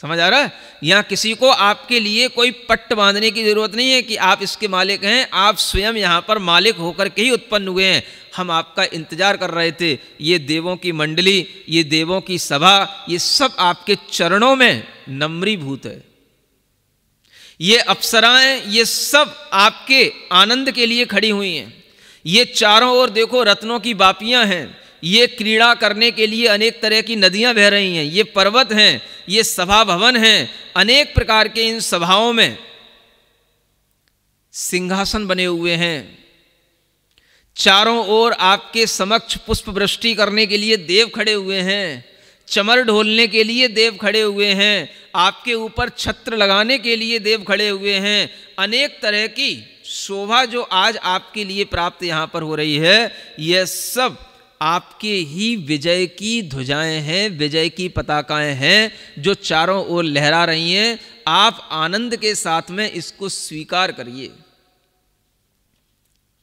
[SPEAKER 1] समझ आ रहा है यहां किसी को आपके लिए कोई पट्ट बांधने की जरूरत नहीं है कि आप इसके मालिक हैं आप स्वयं यहां पर मालिक होकर के ही उत्पन्न हुए हैं हम आपका इंतजार कर रहे थे ये देवों की मंडली ये देवों की सभा ये सब आपके चरणों में नम्री भूत है ये अप्सराएं ये सब आपके आनंद के लिए खड़ी हुई हैं ये चारों ओर देखो रत्नों की बापियां हैं ये क्रीड़ा करने के लिए अनेक तरह की नदियां बह रही हैं ये पर्वत हैं ये सभा भवन हैं अनेक प्रकार के इन सभाओं में सिंहासन बने हुए हैं चारों ओर आपके समक्ष पुष्प वृष्टि करने के लिए देव खड़े हुए हैं चमर ढोलने के लिए देव खड़े हुए हैं आपके ऊपर छत्र लगाने के लिए देव खड़े हुए हैं अनेक तरह की शोभा जो आज आपके लिए प्राप्त यहां पर हो रही है यह सब आपके ही विजय की ध्वजाएं हैं विजय की पताकाएं हैं जो चारों ओर लहरा रही हैं आप आनंद के साथ में इसको स्वीकार करिए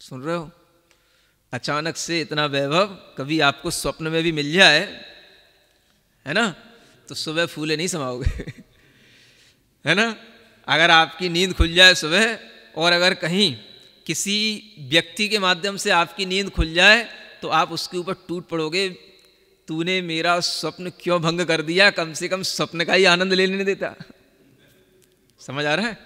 [SPEAKER 1] सुन रहे हो अचानक से इतना वैभव कभी आपको स्वप्न में भी मिल जाए है ना तो सुबह फूले नहीं समाओगे है ना अगर आपकी नींद खुल जाए सुबह और अगर कहीं किसी व्यक्ति के माध्यम से आपकी नींद खुल जाए तो आप उसके ऊपर टूट पड़ोगे तूने मेरा स्वप्न क्यों भंग कर दिया कम से कम स्वप्न का ही आनंद ले लेने देता समझ आ रहा है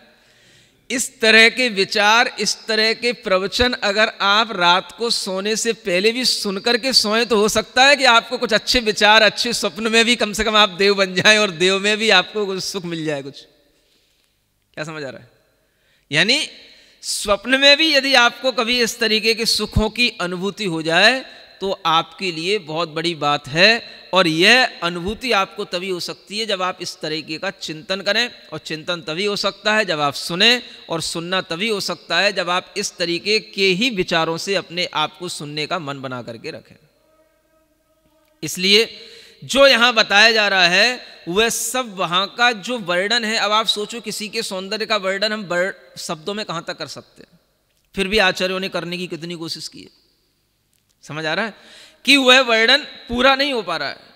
[SPEAKER 1] इस तरह के विचार इस तरह के प्रवचन अगर आप रात को सोने से पहले भी सुन करके सोए तो हो सकता है कि आपको कुछ अच्छे विचार अच्छे स्वप्न में भी कम से कम आप देव बन जाएं और देव में भी आपको कुछ सुख मिल जाए कुछ क्या समझ आ रहा है यानी स्वप्न में भी यदि आपको कभी इस तरीके के सुखों की अनुभूति हो जाए तो आपके लिए बहुत बड़ी बात है और यह अनुभूति आपको तभी हो सकती है जब आप इस तरीके का चिंतन करें और चिंतन तभी हो सकता है जब आप सुने और सुनना तभी हो सकता है जब आप इस तरीके के ही विचारों से अपने आप को सुनने का मन बना करके रखें इसलिए जो यहाँ बताया जा रहा है वह सब वहाँ का जो वर्णन है अब आप सोचो किसी के सौंदर्य का वर्णन हम शब्दों में कहाँ तक कर सकते हैं फिर भी आचार्यों ने करने की कितनी कोशिश की है समझ आ रहा है कि वह वर्णन पूरा नहीं हो पा रहा है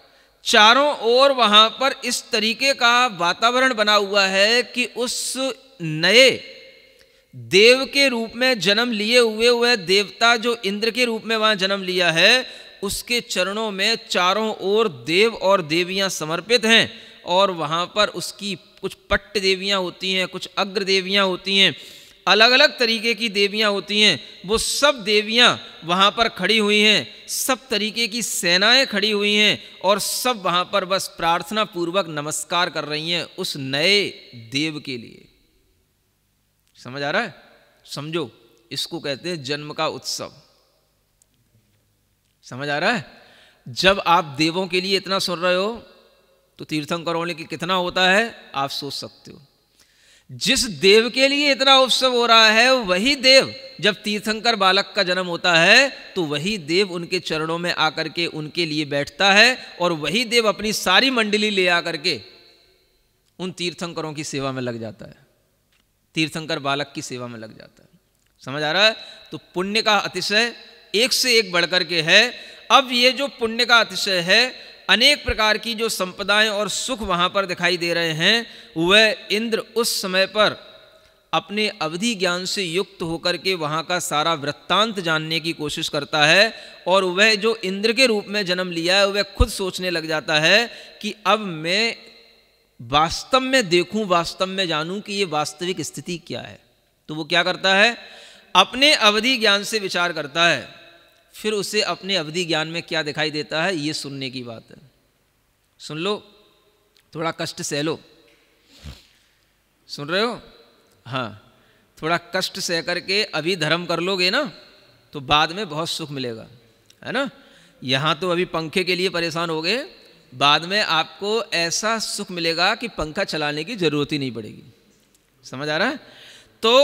[SPEAKER 1] चारों ओर वहां पर इस तरीके का वातावरण बना हुआ है कि उस नए देव के रूप में जन्म लिए हुए वह देवता जो इंद्र के रूप में वहां जन्म लिया है उसके चरणों में चारों ओर देव और देवियां समर्पित हैं और वहां पर उसकी कुछ पट्ट देवियां होती हैं कुछ अग्र देवियां होती हैं अलग अलग तरीके की देवियां होती हैं वो सब देवियां वहां पर खड़ी हुई हैं सब तरीके की सेनाएं खड़ी हुई हैं और सब वहां पर बस प्रार्थना पूर्वक नमस्कार कर रही हैं उस नए देव के लिए समझ आ रहा है समझो इसको कहते हैं जन्म का उत्सव समझ आ रहा है जब आप देवों के लिए इतना सुन रहे हो तो तीर्थंकर होने की कितना होता है आप सोच सकते हो जिस देव के लिए इतना उत्सव हो रहा है वही देव जब तीर्थंकर बालक का जन्म होता है तो वही देव उनके चरणों में आकर के उनके लिए बैठता है और वही देव अपनी सारी मंडली ले आकर के उन तीर्थंकरों की सेवा में लग जाता है तीर्थंकर बालक की सेवा में लग जाता है समझ आ रहा है तो पुण्य का अतिशय एक से एक बढ़कर के है अब ये जो पुण्य का अतिशय है अनेक प्रकार की जो संपदाएं और सुख वहाँ पर दिखाई दे रहे हैं वह इंद्र उस समय पर अपने अवधि ज्ञान से युक्त होकर के वहाँ का सारा वृत्तांत जानने की कोशिश करता है और वह जो इंद्र के रूप में जन्म लिया है वह खुद सोचने लग जाता है कि अब मैं वास्तव में देखूं वास्तव में जानूं कि ये वास्तविक स्थिति क्या है तो वो क्या करता है अपने अवधि ज्ञान से विचार करता है फिर उसे अपने अवधि ज्ञान में क्या दिखाई देता है ये सुनने की बात है सुन लो थोड़ा कष्ट सह लो सुन रहे हो हाँ थोड़ा कष्ट सह करके अभी धर्म कर लोगे ना तो बाद में बहुत सुख मिलेगा है ना यहाँ तो अभी पंखे के लिए परेशान हो गए बाद में आपको ऐसा सुख मिलेगा कि पंखा चलाने की जरूरत ही नहीं पड़ेगी समझ आ रहा है तो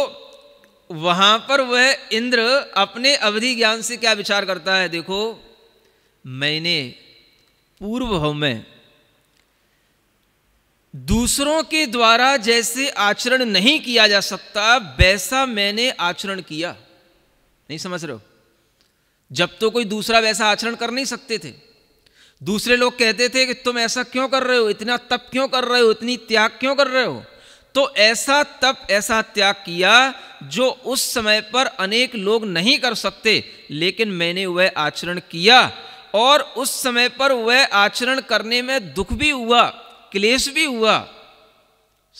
[SPEAKER 1] वहां पर वह इंद्र अपने अवधि ज्ञान से क्या विचार करता है देखो मैंने पूर्व भव में दूसरों के द्वारा जैसे आचरण नहीं किया जा सकता वैसा मैंने आचरण किया नहीं समझ रहे हो जब तो कोई दूसरा वैसा आचरण कर नहीं सकते थे दूसरे लोग कहते थे कि तुम ऐसा क्यों कर रहे हो इतना तप क्यों कर रहे हो इतनी त्याग क्यों कर रहे हो तो ऐसा तप ऐसा त्याग किया जो उस समय पर अनेक लोग नहीं कर सकते लेकिन मैंने वह आचरण किया और उस समय पर वह आचरण करने में दुख भी हुआ क्लेश भी हुआ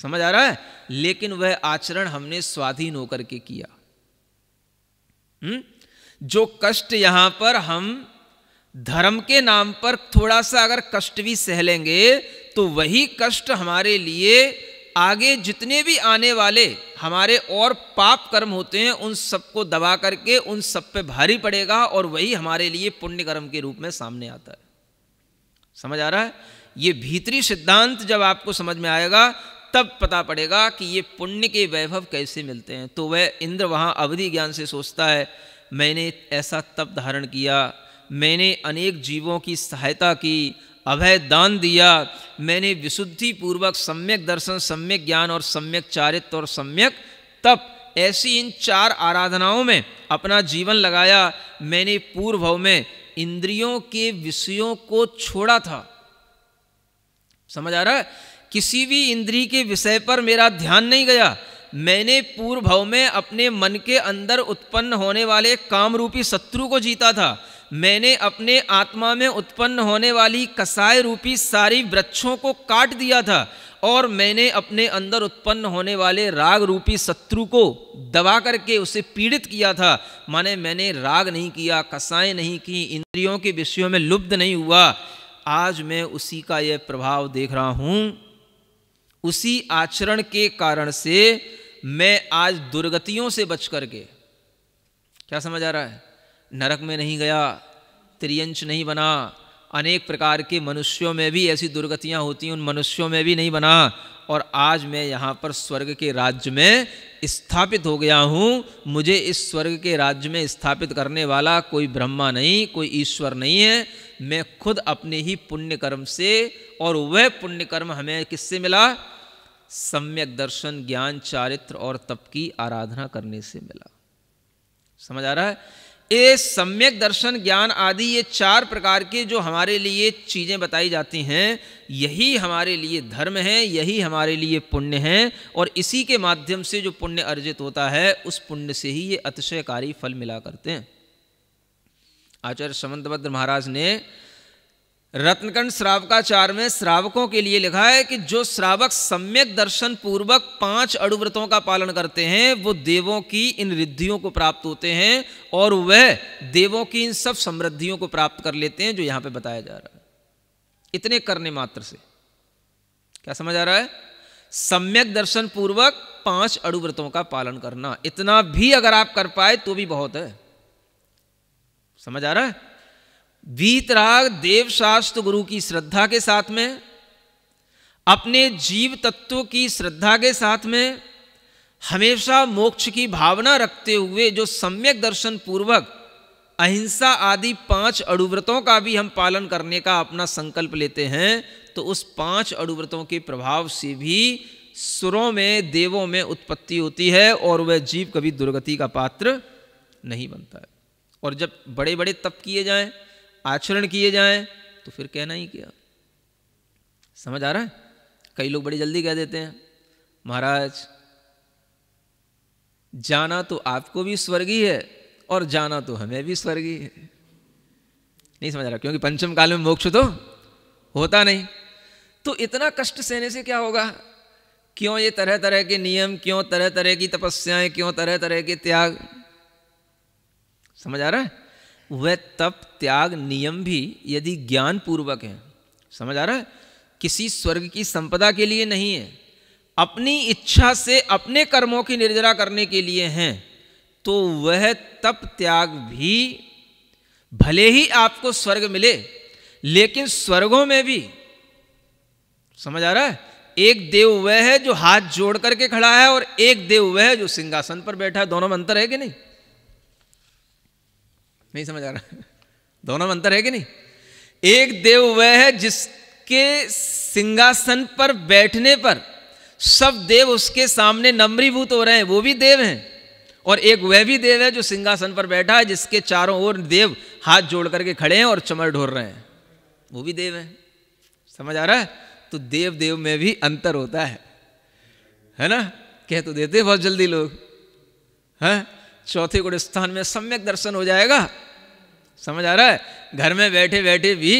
[SPEAKER 1] समझ आ रहा है लेकिन वह आचरण हमने स्वाधीन होकर के किया हुँ? हम्म? जो कष्ट यहां पर हम धर्म के नाम पर थोड़ा सा अगर कष्ट भी सह लेंगे तो वही कष्ट हमारे लिए आगे जितने भी आने वाले हमारे और पाप कर्म होते हैं उन सबको दबा करके उन सब पे भारी पड़ेगा और वही हमारे लिए पुण्य कर्म के रूप में सामने आता है समझ आ रहा है ये भीतरी सिद्धांत जब आपको समझ में आएगा तब पता पड़ेगा कि ये पुण्य के वैभव कैसे मिलते हैं तो वह इंद्र वहाँ अवधि ज्ञान से सोचता है मैंने ऐसा तप धारण किया मैंने अनेक जीवों की सहायता की अभय दान दिया मैंने विशुद्धि पूर्वक सम्यक दर्शन सम्यक ज्ञान और सम्यक चारित्र और सम्यक तप ऐसी इन चार आराधनाओं में अपना जीवन लगाया मैंने पूर्व भव में इंद्रियों के विषयों को छोड़ा था समझ आ रहा है किसी भी इंद्री के विषय पर मेरा ध्यान नहीं गया मैंने पूर्व भव में अपने मन के अंदर उत्पन्न होने वाले कामरूपी शत्रु को जीता था मैंने अपने आत्मा में उत्पन्न होने वाली कसाय रूपी सारी वृक्षों को काट दिया था और मैंने अपने अंदर उत्पन्न होने वाले राग रूपी शत्रु को दबा करके उसे पीड़ित किया था माने मैंने राग नहीं किया कसाय नहीं की इंद्रियों के विषयों में लुब्ध नहीं हुआ आज मैं उसी का यह प्रभाव देख रहा हूँ उसी आचरण के कारण से मैं आज दुर्गतियों से बच करके क्या समझ आ रहा है नरक में नहीं गया त्रियंश नहीं बना अनेक प्रकार के मनुष्यों में भी ऐसी दुर्गतियां होती हैं उन मनुष्यों में भी नहीं बना और आज मैं यहाँ पर स्वर्ग के राज्य में स्थापित हो गया हूँ मुझे इस स्वर्ग के राज्य में स्थापित करने वाला कोई ब्रह्मा नहीं कोई ईश्वर नहीं है मैं खुद अपने ही पुण्य कर्म से और वह पुण्य कर्म हमें किससे मिला सम्यक दर्शन ज्ञान चारित्र और तप की आराधना करने से मिला समझ आ रहा है ये सम्यक दर्शन ज्ञान आदि ये चार प्रकार के जो हमारे लिए चीज़ें बताई जाती हैं यही हमारे लिए धर्म है यही हमारे लिए पुण्य है और इसी के माध्यम से जो पुण्य अर्जित होता है उस पुण्य से ही ये अतिशयकारी फल मिला करते हैं आचार्य समन्तभद्र महाराज ने रत्नकंड श्रावकाचार में श्रावकों के लिए लिखा है कि जो श्रावक सम्यक दर्शन पूर्वक पांच अड़ुव्रतों का पालन करते हैं वो देवों की इन रिद्धियों को प्राप्त होते हैं और वह देवों की इन सब समृद्धियों को प्राप्त कर लेते हैं जो यहां पे बताया जा रहा है इतने करने मात्र से क्या समझ आ रहा है सम्यक दर्शन पूर्वक पांच अड़ुव्रतों का पालन करना इतना भी अगर आप कर पाए तो भी बहुत है समझ आ रहा है वीतराग देवशास्त्र गुरु की श्रद्धा के साथ में अपने जीव तत्व की श्रद्धा के साथ में हमेशा मोक्ष की भावना रखते हुए जो सम्यक दर्शन पूर्वक अहिंसा आदि पांच अड़ुव्रतों का भी हम पालन करने का अपना संकल्प लेते हैं तो उस पांच अड़ुव्रतों के प्रभाव से भी सुरों में देवों में उत्पत्ति होती है और वह जीव कभी दुर्गति का पात्र नहीं बनता है और जब बड़े बड़े तप किए जाएं आचरण किए जाएं तो फिर कहना ही क्या समझ आ रहा है कई लोग बड़ी जल्दी कह देते हैं महाराज जाना तो आपको भी स्वर्गीय है और जाना तो हमें भी स्वर्गीय है नहीं समझ रहा क्योंकि पंचम काल में मोक्ष तो होता नहीं तो इतना कष्ट सहने से क्या होगा क्यों ये तरह तरह के नियम क्यों तरह तरह की तपस्याएं क्यों तरह तरह के त्याग समझ आ रहा है वह तप त्याग नियम भी यदि ज्ञान पूर्वक है समझ आ रहा है किसी स्वर्ग की संपदा के लिए नहीं है अपनी इच्छा से अपने कर्मों की निर्जरा करने के लिए हैं तो वह तप त्याग भी भले ही आपको स्वर्ग मिले लेकिन स्वर्गों में भी समझ आ रहा है एक देव वह है जो हाथ जोड़ करके खड़ा है और एक देव वह है जो सिंहासन पर बैठा है दोनों में अंतर है कि नहीं नहीं समझ आ रहा दोनों में अंतर है कि नहीं एक देव वह है जिसके सिंहासन पर बैठने पर सब देव उसके सामने नम्रीभूत हो रहे हैं वो भी देव हैं और एक वह भी देव है जो सिंहासन पर बैठा है जिसके चारों ओर देव हाथ जोड़ करके खड़े हैं और चमर ढोर रहे हैं वो भी देव है समझ आ रहा है तो देव देव में भी अंतर होता है है ना कह तो देते बहुत जल्दी लोग हैं चौथे गुण स्थान में सम्यक दर्शन हो जाएगा समझ आ रहा है घर में बैठे बैठे भी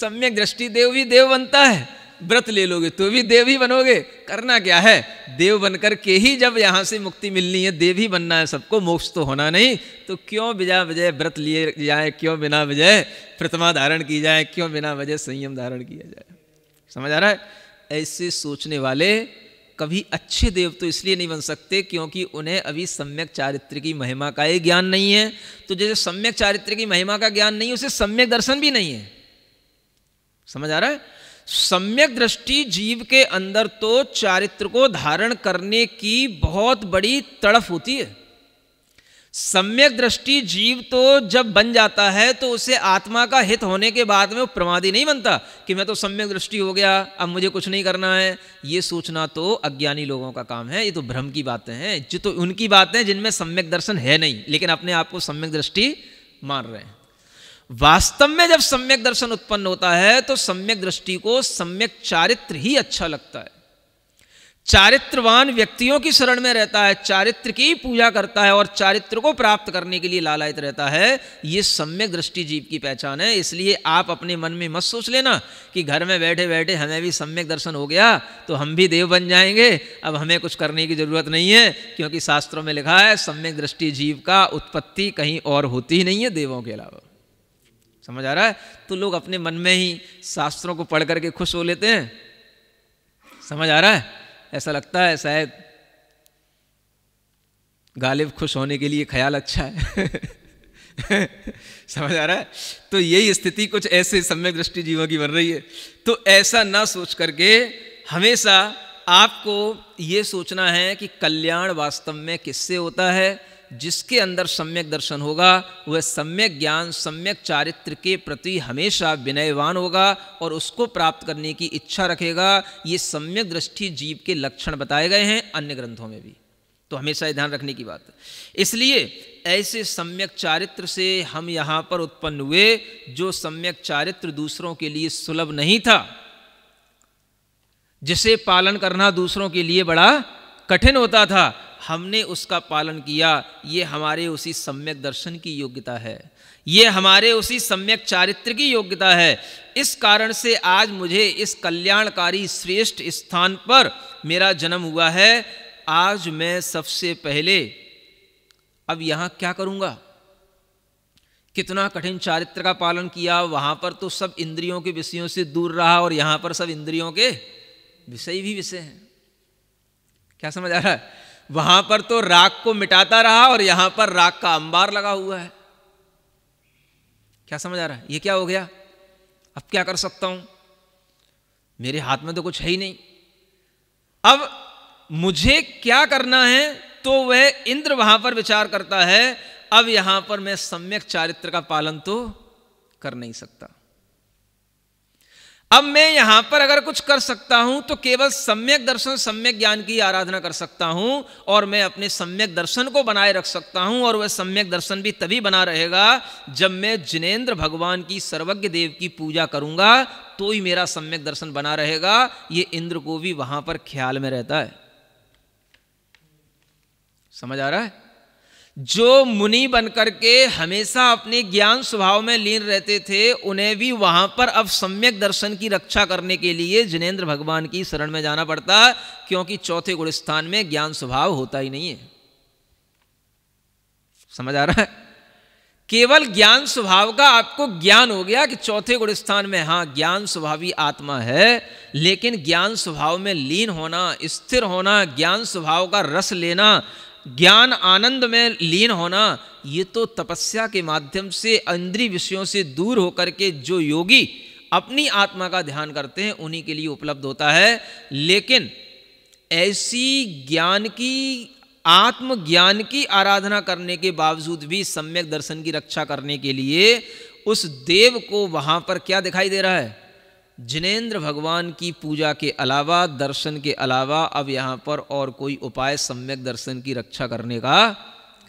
[SPEAKER 1] सम्यक दृष्टि देव भी देव बनता है व्रत ले लोगे तो भी देव ही बनोगे करना क्या है देव बनकर के ही जब यहाँ से मुक्ति मिलनी है देव ही बनना है सबको मोक्ष तो होना नहीं तो क्यों बिना वजह व्रत लिए जाए क्यों बिना वजह प्रतिमा धारण की जाए क्यों बिना वजह संयम धारण किया जाए समझ आ रहा है ऐसे सोचने वाले कभी अच्छे देव तो इसलिए नहीं बन सकते क्योंकि उन्हें अभी सम्यक चारित्र की महिमा का ही ज्ञान नहीं है तो जैसे सम्यक चारित्र की महिमा का ज्ञान नहीं उसे सम्यक दर्शन भी नहीं है समझ आ रहा है सम्यक दृष्टि जीव के अंदर तो चारित्र को धारण करने की बहुत बड़ी तड़फ होती है सम्यक दृष्टि जीव तो जब बन जाता है तो उसे आत्मा का हित होने के बाद में वो प्रमादी नहीं बनता कि मैं तो सम्यक दृष्टि हो गया अब मुझे कुछ नहीं करना है ये सोचना तो अज्ञानी लोगों का काम है ये तो भ्रम की बातें हैं जो तो उनकी बातें जिनमें सम्यक दर्शन है नहीं लेकिन अपने आप को सम्यक दृष्टि मान रहे हैं वास्तव में जब सम्यक दर्शन उत्पन्न होता है तो सम्यक दृष्टि को सम्यक चारित्र ही अच्छा लगता है चारित्रवान व्यक्तियों की शरण में रहता है चारित्र की पूजा करता है और चारित्र को प्राप्त करने के लिए लालायित रहता है ये सम्यक दृष्टि जीव की पहचान है इसलिए आप अपने मन में मत सोच लेना कि घर में बैठे बैठे हमें भी सम्यक दर्शन हो गया तो हम भी देव बन जाएंगे अब हमें कुछ करने की जरूरत नहीं है क्योंकि शास्त्रों में लिखा है सम्यक दृष्टि जीव का उत्पत्ति कहीं और होती ही नहीं है देवों के अलावा समझ आ रहा है तो लोग अपने मन में ही शास्त्रों को पढ़ करके खुश हो लेते हैं समझ आ रहा है ऐसा लगता है शायद गालिब खुश होने के लिए ख्याल अच्छा है समझ आ रहा है तो यही स्थिति कुछ ऐसे सम्यक दृष्टि जीवों की बन रही है तो ऐसा ना सोच करके हमेशा आपको ये सोचना है कि कल्याण वास्तव में किससे होता है जिसके अंदर सम्यक दर्शन होगा वह सम्यक ज्ञान सम्यक चारित्र के प्रति हमेशा विनयवान होगा और उसको प्राप्त करने की इच्छा रखेगा ये सम्यक दृष्टि जीव के लक्षण बताए गए हैं अन्य ग्रंथों में भी तो हमेशा ध्यान रखने की बात इसलिए ऐसे सम्यक चारित्र से हम यहाँ पर उत्पन्न हुए जो सम्यक चारित्र दूसरों के लिए सुलभ नहीं था जिसे पालन करना दूसरों के लिए बड़ा कठिन होता था हमने उसका पालन किया ये हमारे उसी सम्यक दर्शन की योग्यता है ये हमारे उसी सम्यक चारित्र की योग्यता है इस कारण से आज मुझे इस कल्याणकारी श्रेष्ठ स्थान पर मेरा जन्म हुआ है आज मैं सबसे पहले अब यहां क्या करूंगा कितना कठिन चारित्र का पालन किया वहां पर तो सब इंद्रियों के विषयों से दूर रहा और यहां पर सब इंद्रियों के विषय भी विषय हैं क्या समझ आ रहा है वहां पर तो राग को मिटाता रहा और यहां पर राग का अंबार लगा हुआ है क्या समझ आ रहा है ये क्या हो गया अब क्या कर सकता हूं मेरे हाथ में तो कुछ है ही नहीं अब मुझे क्या करना है तो वह इंद्र वहां पर विचार करता है अब यहां पर मैं सम्यक चारित्र का पालन तो कर नहीं सकता अब मैं यहां पर अगर कुछ कर सकता हूं तो केवल सम्यक दर्शन सम्यक ज्ञान की आराधना कर सकता हूं और मैं अपने सम्यक दर्शन को बनाए रख सकता हूं और वह सम्यक दर्शन भी तभी बना रहेगा जब मैं जिनेन्द्र भगवान की सर्वज्ञ देव की पूजा करूंगा तो ही मेरा सम्यक दर्शन बना रहेगा ये इंद्र को भी वहां पर ख्याल में रहता है समझ आ रहा है जो मुनि बनकर के हमेशा अपने ज्ञान स्वभाव में लीन रहते थे उन्हें भी वहां पर अब सम्यक दर्शन की रक्षा करने के लिए जिनेन्द्र भगवान की शरण में जाना पड़ता है क्योंकि चौथे गुण स्थान में ज्ञान स्वभाव होता ही नहीं है समझ आ रहा है केवल ज्ञान स्वभाव का आपको ज्ञान हो गया कि चौथे गुण स्थान में हाँ ज्ञान स्वभावी आत्मा है लेकिन ज्ञान स्वभाव में लीन होना स्थिर होना ज्ञान स्वभाव का रस लेना ज्ञान आनंद में लीन होना ये तो तपस्या के माध्यम से इंद्रिय विषयों से दूर होकर के जो योगी अपनी आत्मा का ध्यान करते हैं उन्हीं के लिए उपलब्ध होता है लेकिन ऐसी ज्ञान की आत्मज्ञान की आराधना करने के बावजूद भी सम्यक दर्शन की रक्षा करने के लिए उस देव को वहाँ पर क्या दिखाई दे रहा है जिनेन्द्र भगवान की पूजा के अलावा दर्शन के अलावा अब यहाँ पर और कोई उपाय सम्यक दर्शन की रक्षा करने का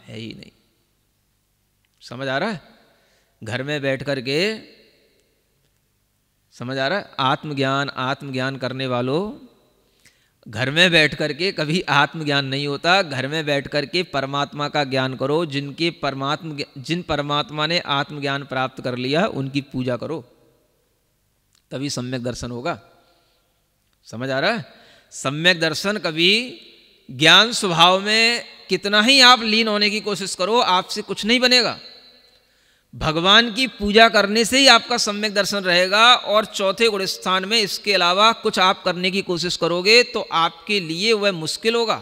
[SPEAKER 1] है ही नहीं समझ आ रहा है घर में बैठ कर के समझ आ रहा है आत्मज्ञान आत्मज्ञान करने वालों घर में बैठ कर के कभी आत्मज्ञान नहीं होता घर में बैठ कर के परमात्मा का ज्ञान करो जिनके परमात्म जिन परमात्मा ने आत्मज्ञान प्राप्त कर लिया उनकी पूजा करो तभी सम्यक दर्शन होगा समझ आ रहा है सम्यक दर्शन कभी ज्ञान स्वभाव में कितना ही आप लीन होने की कोशिश करो आपसे कुछ नहीं बनेगा भगवान की पूजा करने से ही आपका सम्यक दर्शन रहेगा और चौथे गुण स्थान में इसके अलावा कुछ आप करने की कोशिश करोगे तो आपके लिए वह मुश्किल होगा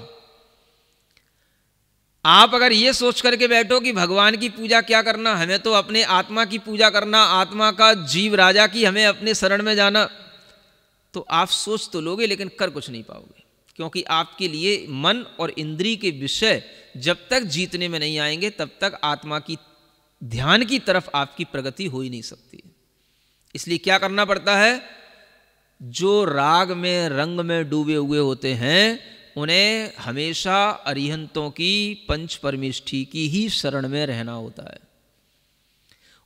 [SPEAKER 1] आप अगर ये सोच करके बैठो कि भगवान की पूजा क्या करना हमें तो अपने आत्मा की पूजा करना आत्मा का जीव राजा की हमें अपने शरण में जाना तो आप सोच तो लोगे लेकिन कर कुछ नहीं पाओगे क्योंकि आपके लिए मन और इंद्री के विषय जब तक जीतने में नहीं आएंगे तब तक आत्मा की ध्यान की तरफ आपकी प्रगति हो ही नहीं सकती इसलिए क्या करना पड़ता है जो राग में रंग में डूबे हुए होते हैं उन्हें हमेशा अरिहंतों की पंच परमिष्ठी की ही शरण में रहना होता है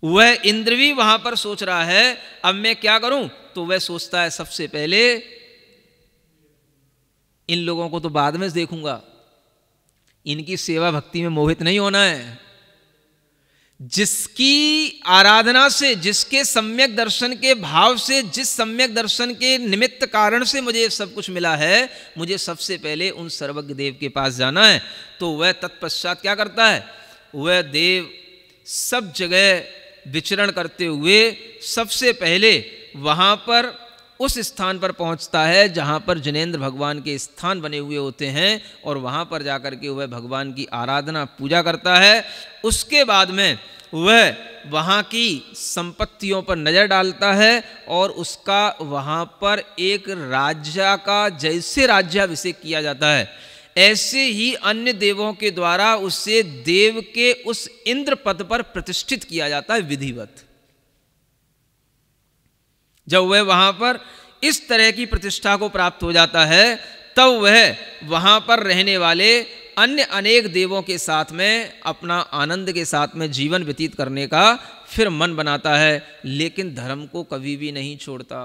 [SPEAKER 1] वह इंद्र भी वहां पर सोच रहा है अब मैं क्या करूं तो वह सोचता है सबसे पहले इन लोगों को तो बाद में देखूंगा इनकी सेवा भक्ति में मोहित नहीं होना है जिसकी आराधना से जिसके सम्यक दर्शन के भाव से जिस सम्यक दर्शन के निमित्त कारण से मुझे सब कुछ मिला है मुझे सबसे पहले उन सर्वज्ञ देव के पास जाना है तो वह तत्पश्चात क्या करता है वह देव सब जगह विचरण करते हुए सबसे पहले वहाँ पर उस स्थान पर पहुंचता है जहाँ पर जिनेन्द्र भगवान के स्थान बने हुए होते हैं और वहां पर जाकर के वह भगवान की आराधना पूजा करता है उसके बाद में वह वहाँ की संपत्तियों पर नज़र डालता है और उसका वहाँ पर एक राज्य का जैसे राज्याभिषेक किया जाता है ऐसे ही अन्य देवों के द्वारा उसे देव के उस इंद्र पद पर प्रतिष्ठित किया जाता है विधिवत जब वह वहां पर इस तरह की प्रतिष्ठा को प्राप्त हो जाता है तब वह वहां पर रहने वाले अन्य अनेक देवों के साथ में अपना आनंद के साथ में जीवन व्यतीत करने का फिर मन बनाता है लेकिन धर्म को कभी भी नहीं छोड़ता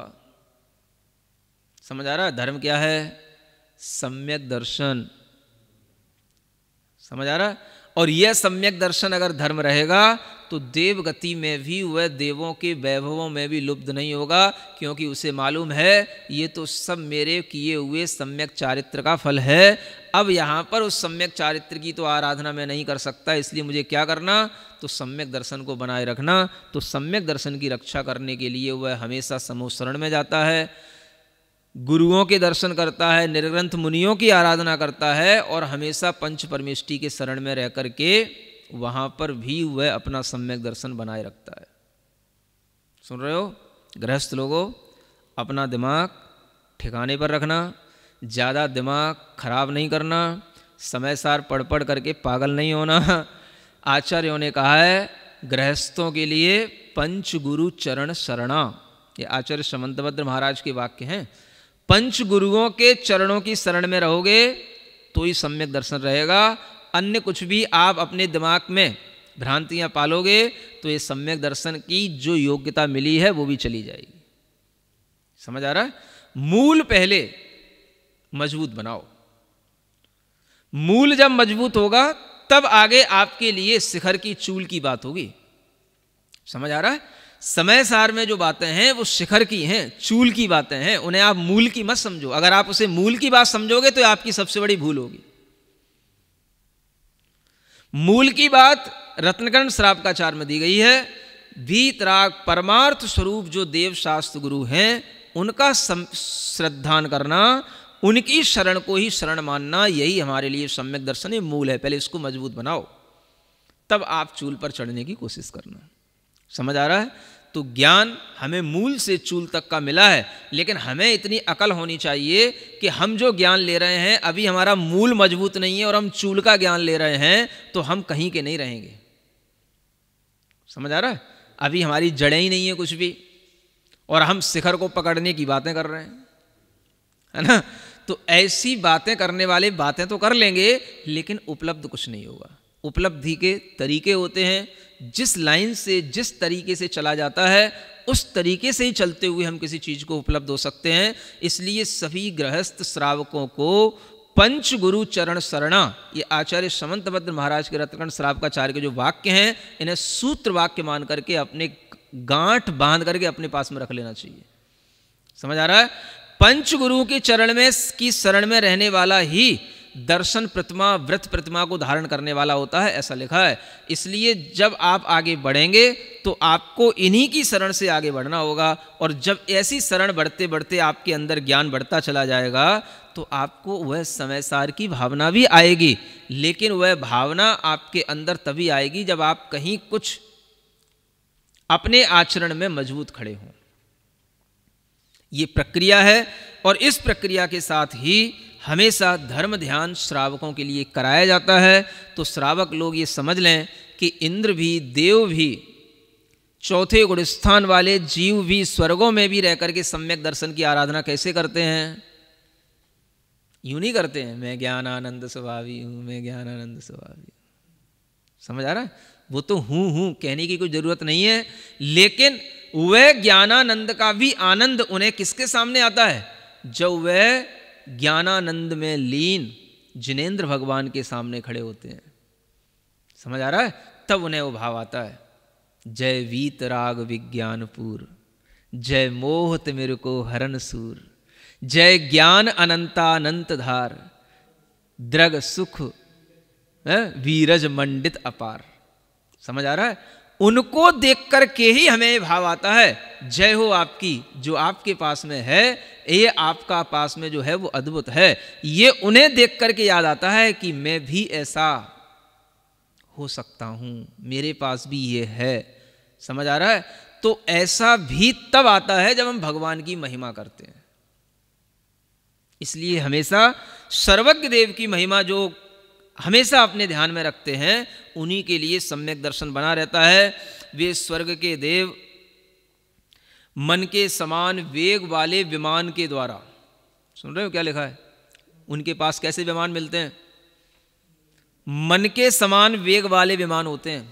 [SPEAKER 1] समझ आ रहा है धर्म क्या है सम्यक दर्शन समझ आ रहा है और यह सम्यक दर्शन अगर धर्म रहेगा तो देव गति में भी वह देवों के वैभवों में भी लुप्त नहीं होगा क्योंकि उसे मालूम है ये तो सब मेरे किए हुए सम्यक चारित्र का फल है अब यहाँ पर उस सम्यक चारित्र की तो आराधना मैं नहीं कर सकता इसलिए मुझे क्या करना तो सम्यक दर्शन को बनाए रखना तो सम्यक दर्शन की रक्षा करने के लिए वह हमेशा समोसरण में जाता है गुरुओं के दर्शन करता है निर्ग्रंथ मुनियों की आराधना करता है और हमेशा पंच परमेष्टि के शरण में रह करके वहां पर भी वह अपना सम्यक दर्शन बनाए रखता है सुन रहे हो गृहस्थ लोगों अपना दिमाग ठिकाने पर रखना ज़्यादा दिमाग खराब नहीं करना समय सार पढ़ पढ़ करके पागल नहीं होना आचार्यों ने कहा है गृहस्थों के लिए पंचगुरु चरण शरणा ये आचार्य समंतभद्र महाराज के वाक्य हैं पंच गुरुओं के चरणों की शरण में रहोगे तो ही सम्यक दर्शन रहेगा अन्य कुछ भी आप अपने दिमाग में भ्रांतियां पालोगे तो ये सम्यक दर्शन की जो योग्यता मिली है वो भी चली जाएगी समझ आ रहा है मूल पहले मजबूत बनाओ मूल जब मजबूत होगा तब आगे आपके लिए शिखर की चूल की बात होगी समझ आ रहा है समय सार में जो बातें हैं वो शिखर की हैं चूल की बातें हैं उन्हें आप मूल की मत समझो अगर आप उसे मूल की बात समझोगे तो आपकी सबसे बड़ी भूल होगी मूल की बात रत्नकर्ण श्रापकाचार में दी गई है वीतराग परमार्थ स्वरूप जो देव शास्त्र गुरु हैं उनका श्रद्धान करना उनकी शरण को ही शरण मानना यही हमारे लिए सम्यक दर्शन मूल है पहले इसको मजबूत बनाओ तब आप चूल पर चढ़ने की कोशिश करना समझ आ रहा है तो ज्ञान हमें मूल से चूल तक का मिला है लेकिन हमें इतनी अकल होनी चाहिए कि हम जो ज्ञान ले रहे हैं अभी हमारा मूल मजबूत नहीं है और हम चूल का ज्ञान ले रहे हैं तो हम कहीं के नहीं रहेंगे समझ आ रहा है अभी हमारी जड़ें ही नहीं है कुछ भी और हम शिखर को पकड़ने की बातें कर रहे हैं है ना तो ऐसी बातें करने वाले बातें तो कर लेंगे लेकिन उपलब्ध कुछ नहीं होगा उपलब्धि के तरीके होते हैं जिस लाइन से जिस तरीके से चला जाता है उस तरीके से ही चलते हुए हम किसी चीज़ को उपलब्ध हो सकते हैं इसलिए सभी गृहस्थ श्रावकों को पंच गुरु चरण शरणा ये आचार्य समंतभद्र महाराज के रत्नखंड श्रावकाचार्य के जो वाक्य हैं इन्हें सूत्र वाक्य मान करके अपने गांठ बांध करके अपने पास में रख लेना चाहिए समझ आ रहा है पंच गुरु के चरण में की शरण में रहने वाला ही दर्शन प्रतिमा व्रत प्रतिमा को धारण करने वाला होता है ऐसा लिखा है इसलिए जब आप आगे बढ़ेंगे तो आपको इन्हीं की शरण से आगे बढ़ना होगा और जब ऐसी शरण बढ़ते बढ़ते आपके अंदर ज्ञान बढ़ता चला जाएगा तो आपको वह समय सार की भावना भी आएगी लेकिन वह भावना आपके अंदर तभी आएगी जब आप कहीं कुछ अपने आचरण में मजबूत खड़े हों ये प्रक्रिया है और इस प्रक्रिया के साथ ही हमेशा धर्म ध्यान श्रावकों के लिए कराया जाता है तो श्रावक लोग ये समझ लें कि इंद्र भी देव भी चौथे गुणस्थान वाले जीव भी स्वर्गों में भी रहकर के सम्यक दर्शन की आराधना कैसे करते हैं यूं नहीं करते हैं मैं ज्ञान आनंद स्वभावी हूं मैं ज्ञान आनंद स्वभावी समझ आ रहा है वो तो हूं हूं कहने की कोई ज़रूरत नहीं है लेकिन वह ज्ञानानंद का भी आनंद उन्हें किसके सामने आता है जब वह ज्ञानानंद में लीन जिनेन्द्र भगवान के सामने खड़े होते हैं समझ आ रहा है तब उन्हें वो भाव आता है जय वीत राग विज्ञानपुर जय मोहत मेरे को हरण सूर जय ज्ञान अनंतानंत धार द्रग सुख वीरज मंडित अपार समझ आ रहा है उनको देख कर के ही हमें भाव आता है जय हो आपकी जो आपके पास में है ये आपका पास में जो है वो अद्भुत है ये उन्हें देख कर के याद आता है कि मैं भी ऐसा हो सकता हूँ मेरे पास भी ये है समझ आ रहा है तो ऐसा भी तब आता है जब हम भगवान की महिमा करते हैं इसलिए हमेशा सर्वज्ञ देव की महिमा जो हमेशा अपने ध्यान में रखते हैं उन्हीं के लिए सम्यक दर्शन बना रहता है वे स्वर्ग के देव मन के समान वेग वाले विमान के द्वारा सुन रहे हो क्या लिखा है उनके पास कैसे विमान मिलते हैं मन के समान वेग वाले विमान होते हैं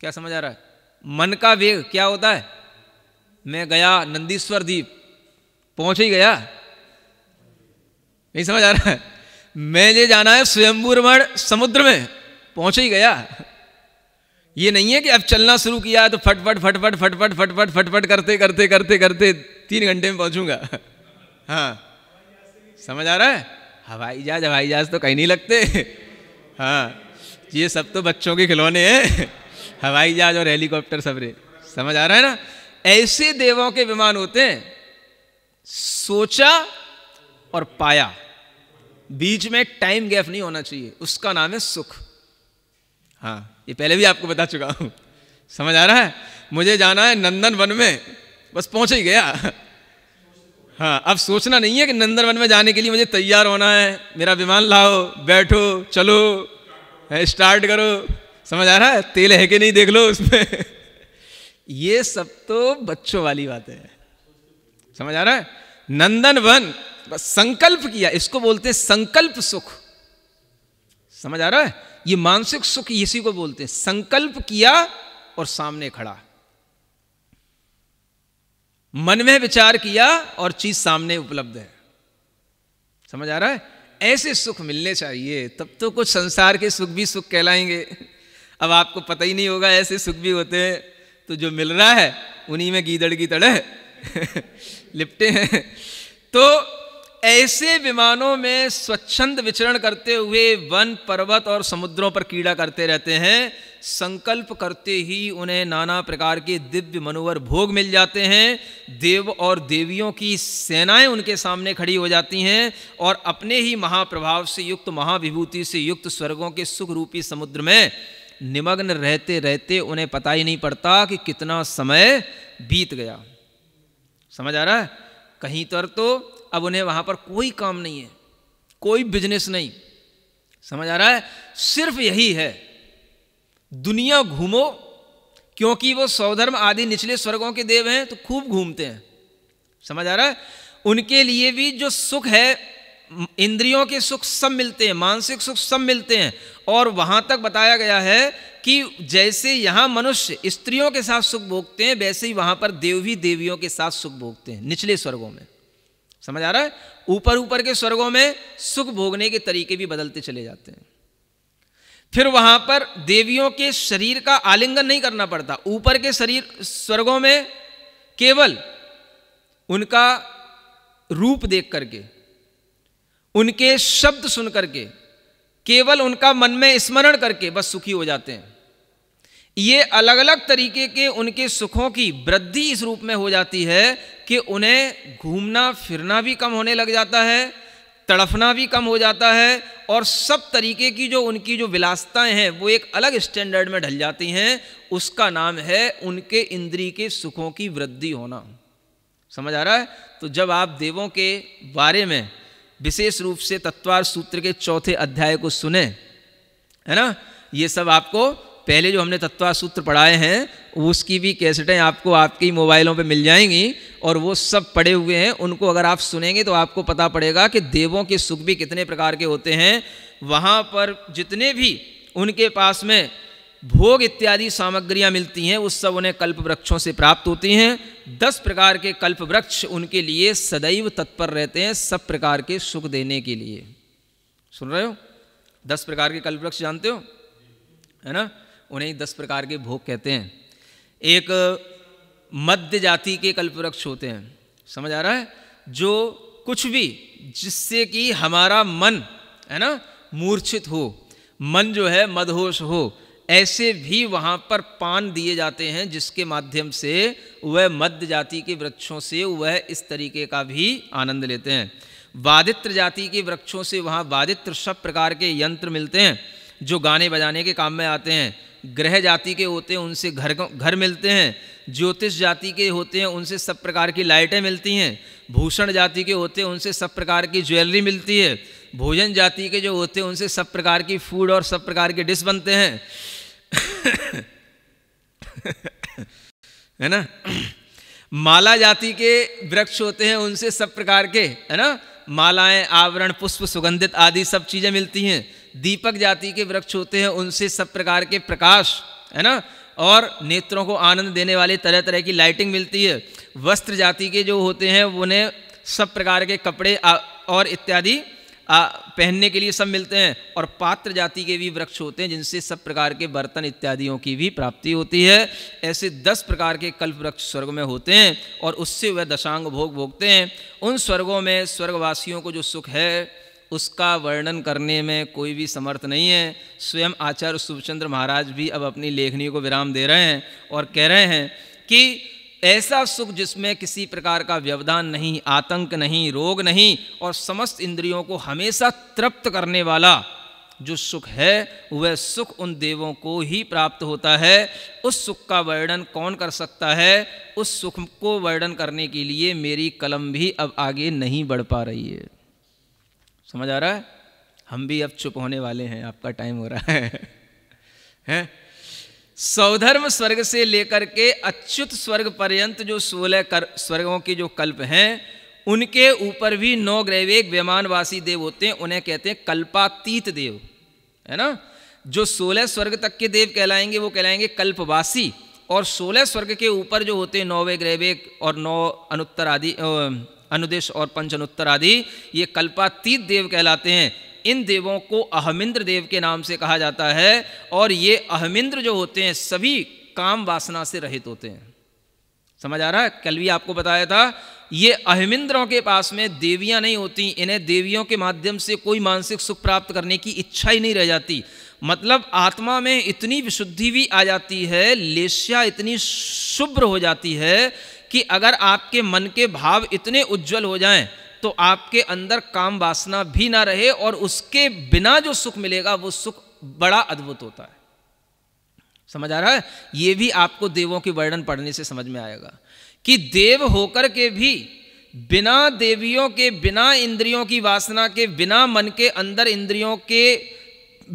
[SPEAKER 1] क्या समझ आ रहा है मन का वेग क्या होता है मैं गया नंदीश्वर द्वीप पहुंच ही गया नहीं समझ आ रहा है ये जाना है स्वयंभूरमण समुद्र में पहुंच ही गया ये नहीं है कि अब चलना शुरू किया तो फटफट फटफट फटफट फटफट फटफट करते करते करते करते तीन घंटे में पहुंचूंगा हाँ समझ आ रहा है हवाई जहाज हवाई जहाज तो कहीं नहीं लगते हाँ ये सब तो बच्चों के खिलौने हैं हवाई जहाज और हेलीकॉप्टर सबरे समझ आ रहा है ना ऐसे देवों के विमान होते हैं सोचा और पाया बीच में टाइम गैप नहीं होना चाहिए उसका नाम है सुख हाँ ये पहले भी आपको बता चुका हूँ समझ आ रहा है मुझे जाना है नंदन वन में बस पहुँच ही गया हाँ अब सोचना नहीं है कि नंदन वन में जाने के लिए मुझे तैयार होना है मेरा विमान लाओ बैठो चलो स्टार्ट करो समझ आ रहा है तेल है कि नहीं देख लो उसमें ये सब तो बच्चों वाली बातें हैं समझ आ रहा है नंदन वन बस संकल्प किया इसको बोलते हैं संकल्प सुख समझ आ रहा है ये मानसिक सुख इसी को बोलते हैं संकल्प किया और सामने खड़ा मन में विचार किया और चीज सामने उपलब्ध है समझ आ रहा है ऐसे सुख मिलने चाहिए तब तो कुछ संसार के सुख भी सुख कहलाएंगे अब आपको पता ही नहीं होगा ऐसे सुख भी होते हैं तो जो मिल रहा है उन्हीं में गीदड़ गीदड़ है लिपटे हैं तो ऐसे विमानों में स्वच्छंद विचरण करते हुए वन पर्वत और समुद्रों पर कीड़ा करते रहते हैं संकल्प करते ही उन्हें नाना प्रकार के दिव्य मनोवर भोग मिल जाते हैं देव और देवियों की सेनाएं उनके सामने खड़ी हो जाती हैं और अपने ही महाप्रभाव से युक्त महाविभूति से युक्त स्वर्गों के सुख रूपी समुद्र में निमग्न रहते रहते उन्हें पता ही नहीं पड़ता कि कितना समय बीत गया समझ आ रहा है कहीं तर तो अब उन्हें वहां पर कोई काम नहीं है कोई बिजनेस नहीं समझ आ रहा है सिर्फ यही है दुनिया घूमो क्योंकि वो सौधर्म आदि निचले स्वर्गों के देव हैं तो खूब घूमते हैं समझ आ रहा है उनके लिए भी जो सुख है इंद्रियों के सुख सब मिलते हैं मानसिक सुख सब मिलते हैं और वहां तक बताया गया है कि जैसे यहां मनुष्य स्त्रियों के साथ सुख भोगते हैं वैसे ही वहां पर देवी देवियों के साथ सुख भोगते हैं निचले स्वर्गों में समझ आ रहा है ऊपर ऊपर के स्वर्गों में सुख भोगने के तरीके भी बदलते चले जाते हैं फिर वहां पर देवियों के शरीर का आलिंगन नहीं करना पड़ता ऊपर के शरीर स्वर्गों में केवल उनका रूप देख करके उनके शब्द सुन करके केवल उनका मन में स्मरण करके बस सुखी हो जाते हैं ये अलग अलग तरीके के उनके सुखों की वृद्धि इस रूप में हो जाती है कि उन्हें घूमना फिरना भी कम होने लग जाता है तड़फना भी कम हो जाता है और सब तरीके की जो उनकी जो विलासताएं हैं वो एक अलग स्टैंडर्ड में ढल जाती हैं उसका नाम है उनके इंद्री के सुखों की वृद्धि होना समझ आ रहा है तो जब आप देवों के बारे में विशेष रूप से तत्वार सूत्र के चौथे अध्याय को सुने है ना ये सब आपको पहले जो हमने तत्वा सूत्र पढ़ाए हैं उसकी भी कैसेटें आपको आपके ही मोबाइलों पे मिल जाएंगी और वो सब पढ़े हुए हैं उनको अगर आप सुनेंगे तो आपको पता पड़ेगा कि देवों के सुख भी कितने प्रकार के होते हैं वहाँ पर जितने भी उनके पास में भोग इत्यादि सामग्रियाँ मिलती हैं उस सब उन्हें कल्प वृक्षों से प्राप्त होती हैं दस प्रकार के कल्प वृक्ष उनके लिए सदैव तत्पर रहते हैं सब प्रकार के सुख देने के लिए सुन रहे हो दस प्रकार के कल्प वृक्ष जानते हो है ना उन्हें ही दस प्रकार के भोग कहते हैं एक मध्य जाति के कल्प वृक्ष होते हैं समझ आ रहा है जो कुछ भी जिससे कि हमारा मन है ना मूर्छित हो मन जो है मदहोश हो ऐसे भी वहाँ पर पान दिए जाते हैं जिसके माध्यम से वह मध्य जाति के वृक्षों से वह इस तरीके का भी आनंद लेते हैं वादित्र जाति के वृक्षों से वहाँ वादित्र सब प्रकार के यंत्र मिलते हैं जो गाने बजाने के काम में आते हैं ग्रह जाति के होते हैं उनसे घर घर मिलते हैं ज्योतिष जाति के होते हैं उनसे सब प्रकार की लाइटें मिलती हैं भूषण जाति के होते हैं उनसे सब प्रकार की ज्वेलरी मिलती है भोजन जाति के जो होते हैं उनसे सब प्रकार की फूड और सब प्रकार के डिश बनते हैं है ना माला जाति के वृक्ष होते हैं उनसे सब प्रकार के है ना मालाएं आवरण पुष्प सुगंधित आदि सब चीज़ें मिलती हैं दीपक जाति के वृक्ष होते हैं उनसे सब प्रकार के प्रकाश है ना और नेत्रों को आनंद देने वाले तरह तरह की लाइटिंग मिलती है वस्त्र जाति के जो होते हैं उन्हें सब प्रकार के कपड़े और इत्यादि पहनने के लिए सब मिलते हैं और पात्र जाति के भी वृक्ष होते हैं जिनसे सब प्रकार के बर्तन इत्यादियों की भी प्राप्ति होती है ऐसे दस प्रकार के कल्प वृक्ष स्वर्ग में होते हैं और उससे वह दशांग भोग भोगते हैं उन स्वर्गों में स्वर्गवासियों को जो सुख है उसका वर्णन करने में कोई भी समर्थ नहीं है स्वयं आचार्य शुभचंद्र महाराज भी अब अपनी लेखनी को विराम दे रहे हैं और कह रहे हैं कि ऐसा सुख जिसमें किसी प्रकार का व्यवधान नहीं आतंक नहीं रोग नहीं और समस्त इंद्रियों को हमेशा तृप्त करने वाला जो सुख है वह सुख उन देवों को ही प्राप्त होता है उस सुख का वर्णन कौन कर सकता है उस सुख को वर्णन करने के लिए मेरी कलम भी अब आगे नहीं बढ़ पा रही है समझ आ रहा है हम भी अब चुप होने वाले हैं आपका टाइम हो रहा है हैं सौधर्म स्वर्ग से लेकर के अच्युत स्वर्ग पर्यंत जो सोलह कर स्वर्गों के जो कल्प हैं उनके ऊपर भी नौ ग्रैवेग विमानवासी देव होते हैं उन्हें कहते हैं कल्पातीत देव है ना जो सोलह स्वर्ग तक के देव कहलाएंगे वो कहलाएंगे कल्पवासी और सोलह स्वर्ग के ऊपर जो होते हैं नौवे ग्रहवेग और नौ अनुत्तर आदि अनुदेश और उत्तर आदि ये कल्पातीत देव कहलाते हैं इन देवों को अहमिंद्र देव के नाम से कहा जाता है और ये अहमिंद्र जो होते हैं सभी काम वासना से रहित होते हैं समझ आ रहा है कल भी आपको बताया था ये अहमिंद्रों के पास में देवियां नहीं होती इन्हें देवियों के माध्यम से कोई मानसिक सुख प्राप्त करने की इच्छा ही नहीं रह जाती मतलब आत्मा में इतनी विशुद्धि भी आ जाती है लेश्या इतनी शुभ्र हो जाती है कि अगर आपके मन के भाव इतने उज्जवल हो जाएं तो आपके अंदर काम वासना भी ना रहे और उसके बिना जो सुख मिलेगा वो सुख बड़ा अद्भुत होता है समझ आ रहा है ये भी आपको देवों के वर्णन पढ़ने से समझ में आएगा कि देव होकर के भी बिना देवियों के बिना इंद्रियों की वासना के बिना मन के अंदर इंद्रियों के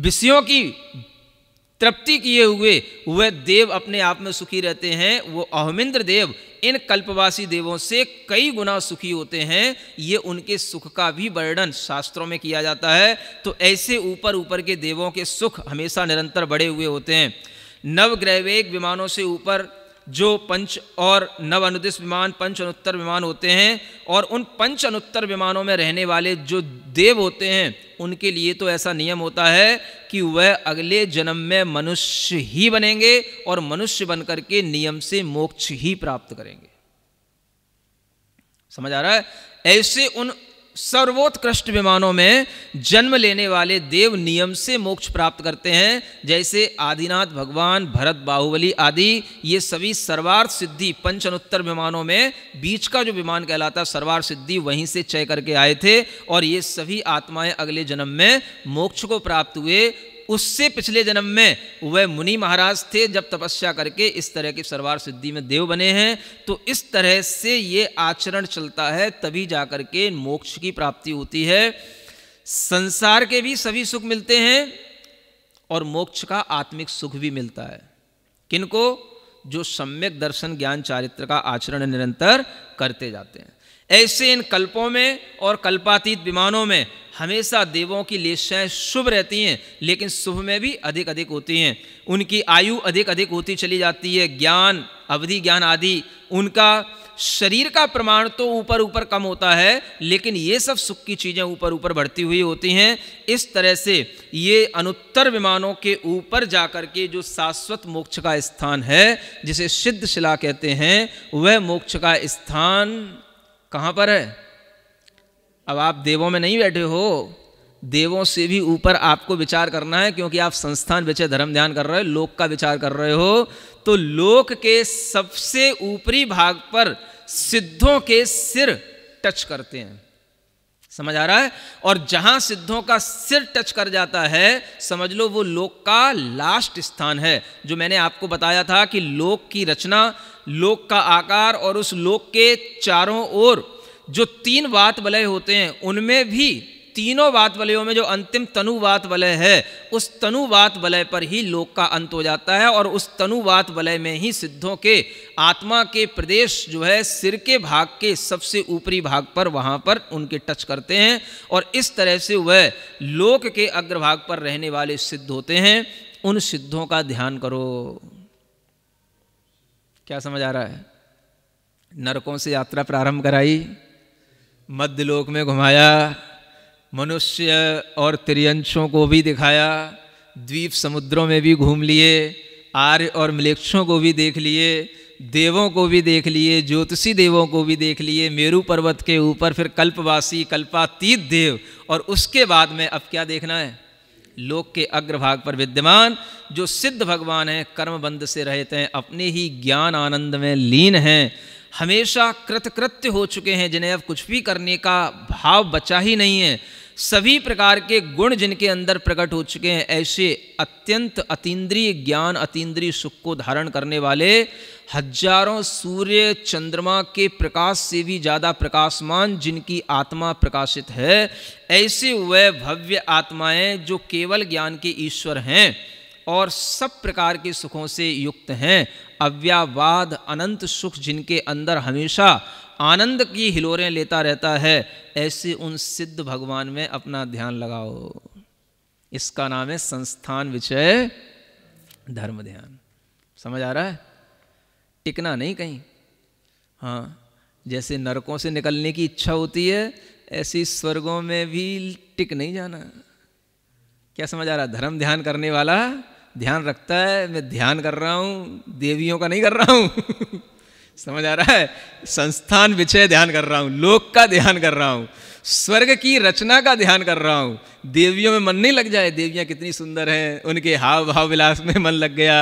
[SPEAKER 1] विषयों की तृप्ति किए हुए वह देव अपने आप में सुखी रहते हैं वो अहमिंद्र देव इन कल्पवासी देवों से कई गुना सुखी होते हैं ये उनके सुख का भी वर्णन शास्त्रों में किया जाता है तो ऐसे ऊपर ऊपर के देवों के सुख हमेशा निरंतर बढ़े हुए होते हैं नवग्रहवेग विमानों से ऊपर जो पंच और नव अनुदिश विमान पंच अनुत्तर विमान होते हैं और उन पंच अनुत्तर विमानों में रहने वाले जो देव होते हैं उनके लिए तो ऐसा नियम होता है कि वह अगले जन्म में मनुष्य ही बनेंगे और मनुष्य बनकर के नियम से मोक्ष ही प्राप्त करेंगे समझ आ रहा है ऐसे उन सर्वोत्कृष्ट विमानों में जन्म लेने वाले देव नियम से मोक्ष प्राप्त करते हैं जैसे आदिनाथ भगवान भरत बाहुबली आदि ये सभी सर्वार्थ सिद्धि पंच अनुत्तर विमानों में बीच का जो विमान कहलाता सर्वार्थ सिद्धि वहीं से चय करके आए थे और ये सभी आत्माएं अगले जन्म में मोक्ष को प्राप्त हुए उससे पिछले जन्म में वह मुनि महाराज थे जब तपस्या करके इस तरह की सर्वार सिद्धि में देव बने हैं तो इस तरह से ये आचरण चलता है तभी जा करके के मोक्ष की प्राप्ति होती है संसार के भी सभी सुख मिलते हैं और मोक्ष का आत्मिक सुख भी मिलता है किनको जो सम्यक दर्शन ज्ञान चारित्र का आचरण निरंतर करते जाते हैं ऐसे इन कल्पों में और कल्पातीत विमानों में हमेशा देवों की लेशाएँ शुभ रहती हैं लेकिन शुभ में भी अधिक अधिक होती हैं उनकी आयु अधिक अधिक होती चली जाती है ज्ञान अवधि ज्ञान आदि उनका शरीर का प्रमाण तो ऊपर ऊपर कम होता है लेकिन ये सब सुख की चीज़ें ऊपर ऊपर बढ़ती हुई होती हैं इस तरह से ये अनुत्तर विमानों के ऊपर जाकर के जो शाश्वत मोक्ष का स्थान है जिसे सिद्ध शिला कहते हैं वह मोक्ष का स्थान कहाँ पर है अब आप देवों में नहीं बैठे हो देवों से भी ऊपर आपको विचार करना है क्योंकि आप संस्थान बेचे धर्म ध्यान कर रहे हो लोक का विचार कर रहे हो तो लोक के सबसे ऊपरी भाग पर सिद्धों के सिर टच करते हैं समझ आ रहा है और जहां सिद्धों का सिर टच कर जाता है समझ लो वो लोक का लास्ट स्थान है जो मैंने आपको बताया था कि लोक की रचना लोक का आकार और उस लोक के चारों ओर जो तीन बात बलय होते हैं उनमें भी तीनों वात वलयों में जो अंतिम तनुवात वलय है उस तनुवात वलय पर ही लोक का अंत हो जाता है और उस तनुवात वलय में ही सिद्धों के आत्मा के प्रदेश जो है सिर के भाग के सबसे ऊपरी भाग पर वहाँ पर उनके टच करते हैं और इस तरह से वह लोक के अग्रभाग पर रहने वाले सिद्ध होते हैं उन सिद्धों का ध्यान करो क्या समझ आ रहा है नरकों से यात्रा प्रारंभ कराई मध्य लोक में घुमाया मनुष्य और त्रियंशों को भी दिखाया द्वीप समुद्रों में भी घूम लिए आर्य और मलेक्षों को भी देख लिए देवों को भी देख लिए ज्योतिषी देवों को भी देख लिए मेरू पर्वत के ऊपर फिर कल्पवासी कल्पातीत देव और उसके बाद में अब क्या देखना है लोक के अग्रभाग पर विद्यमान जो सिद्ध भगवान हैं कर्मबंध से रहते हैं अपने ही ज्ञान आनंद में लीन हैं हमेशा कृतकृत्य हो चुके हैं जिन्हें अब कुछ भी करने का भाव बचा ही नहीं है सभी प्रकार के गुण जिनके अंदर प्रकट हो चुके हैं ऐसे अत्यंत अतीन्द्रिय ज्ञान अतीन्द्रिय सुख को धारण करने वाले हजारों सूर्य चंद्रमा के प्रकाश से भी ज़्यादा प्रकाशमान जिनकी आत्मा प्रकाशित है ऐसे वह भव्य आत्माएं जो केवल ज्ञान के ईश्वर हैं और सब प्रकार के सुखों से युक्त हैं अव्यावाद अनंत सुख जिनके अंदर हमेशा आनंद की हिलोरें लेता रहता है ऐसे उन सिद्ध भगवान में अपना ध्यान लगाओ इसका नाम है संस्थान विषय धर्म ध्यान समझ आ रहा है टिकना नहीं कहीं हाँ जैसे नरकों से निकलने की इच्छा होती है ऐसी स्वर्गों में भी टिक नहीं जाना क्या समझ आ रहा धर्म ध्यान करने वाला ध्यान रखता है मैं ध्यान कर रहा हूँ देवियों का नहीं कर रहा हूँ समझ आ रहा है संस्थान विषय ध्यान कर रहा हूँ लोक का ध्यान कर रहा हूँ स्वर्ग की रचना का ध्यान कर रहा हूँ देवियों में मन नहीं लग जाए देवियाँ कितनी सुंदर हैं उनके हाव भाव विलास में मन लग गया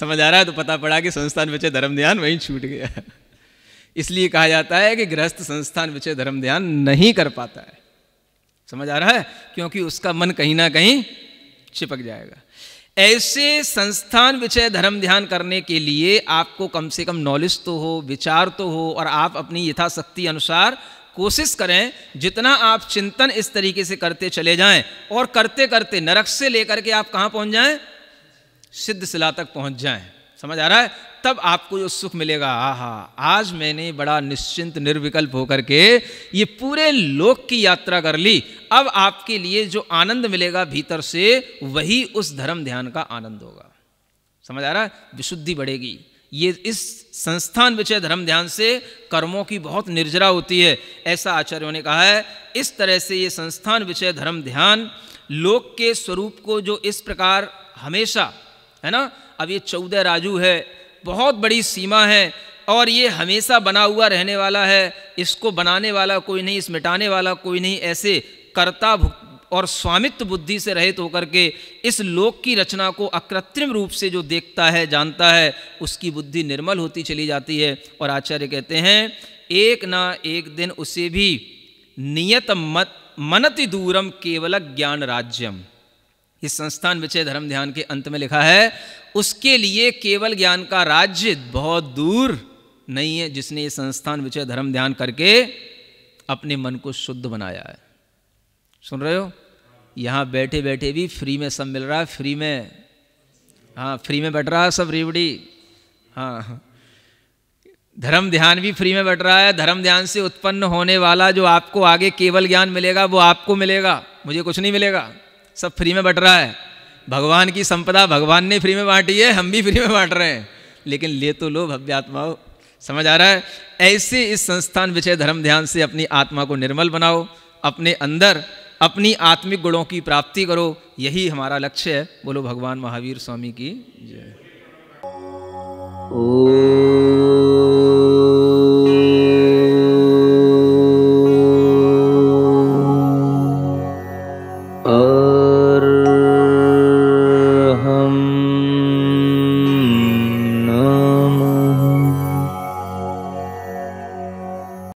[SPEAKER 1] समझ आ रहा है तो पता पड़ा कि संस्थान विषय धर्म ध्यान वहीं छूट गया इसलिए कहा जाता है कि गृहस्थ संस्थान विषय धर्म ध्यान नहीं कर पाता है समझ आ रहा है क्योंकि उसका मन कहीं ना कहीं चिपक जाएगा ऐसे संस्थान विषय धर्म ध्यान करने के लिए आपको कम से कम नॉलेज तो हो विचार तो हो और आप अपनी यथाशक्ति अनुसार कोशिश करें जितना आप चिंतन इस तरीके से करते चले जाएं और करते करते नरक से लेकर के आप कहाँ पहुँच जाएं सिद्ध शिला तक पहुँच जाएं समझ आ रहा है तब आपको जो सुख मिलेगा आहा आज मैंने बड़ा निश्चिंत निर्विकल्प होकर के ये पूरे लोक की यात्रा कर ली अब आपके लिए जो आनंद मिलेगा भीतर से वही उस धर्म ध्यान का आनंद होगा समझ आ रहा है विशुद्धि बढ़ेगी ये इस संस्थान विषय धर्म ध्यान से कर्मों की बहुत निर्जरा होती है ऐसा आचार्यों ने कहा है इस तरह से ये संस्थान विषय धर्म ध्यान लोक के स्वरूप को जो इस प्रकार हमेशा है ना अब ये चौदह राजू है बहुत बड़ी सीमा है और ये हमेशा बना हुआ रहने वाला है इसको बनाने वाला कोई नहीं इस मिटाने वाला कोई नहीं ऐसे कर्ता और स्वामित्व बुद्धि से रहित होकर के इस लोक की रचना को अकृत्रिम रूप से जो देखता है जानता है उसकी बुद्धि निर्मल होती चली जाती है और आचार्य कहते हैं एक ना एक दिन उसे भी नियत मत मनति दूरम केवल ज्ञान राज्यम इस संस्थान विचय धर्म ध्यान के अंत में लिखा है उसके लिए केवल ज्ञान का राज्य बहुत दूर नहीं है जिसने ये संस्थान विचय धर्म ध्यान करके अपने मन को शुद्ध बनाया है सुन रहे हो यहाँ बैठे बैठे भी फ्री में सब मिल रहा है फ्री में हाँ फ्री में बैठ रहा है सब रेवड़ी हाँ, हाँ धर्म ध्यान भी फ्री में बैठ रहा है धर्म ध्यान से उत्पन्न होने वाला जो आपको आगे केवल ज्ञान मिलेगा वो आपको मिलेगा मुझे कुछ नहीं मिलेगा सब फ्री में बट रहा है भगवान की संपदा भगवान ने फ्री में बांटी है हम भी फ्री में बांट रहे हैं लेकिन ले तो लो भव्यात्माओ समझ आ रहा है ऐसे इस संस्थान विषय धर्म ध्यान से अपनी आत्मा को निर्मल बनाओ अपने अंदर अपनी आत्मिक गुणों की प्राप्ति करो यही हमारा लक्ष्य है बोलो भगवान महावीर स्वामी की जय ओ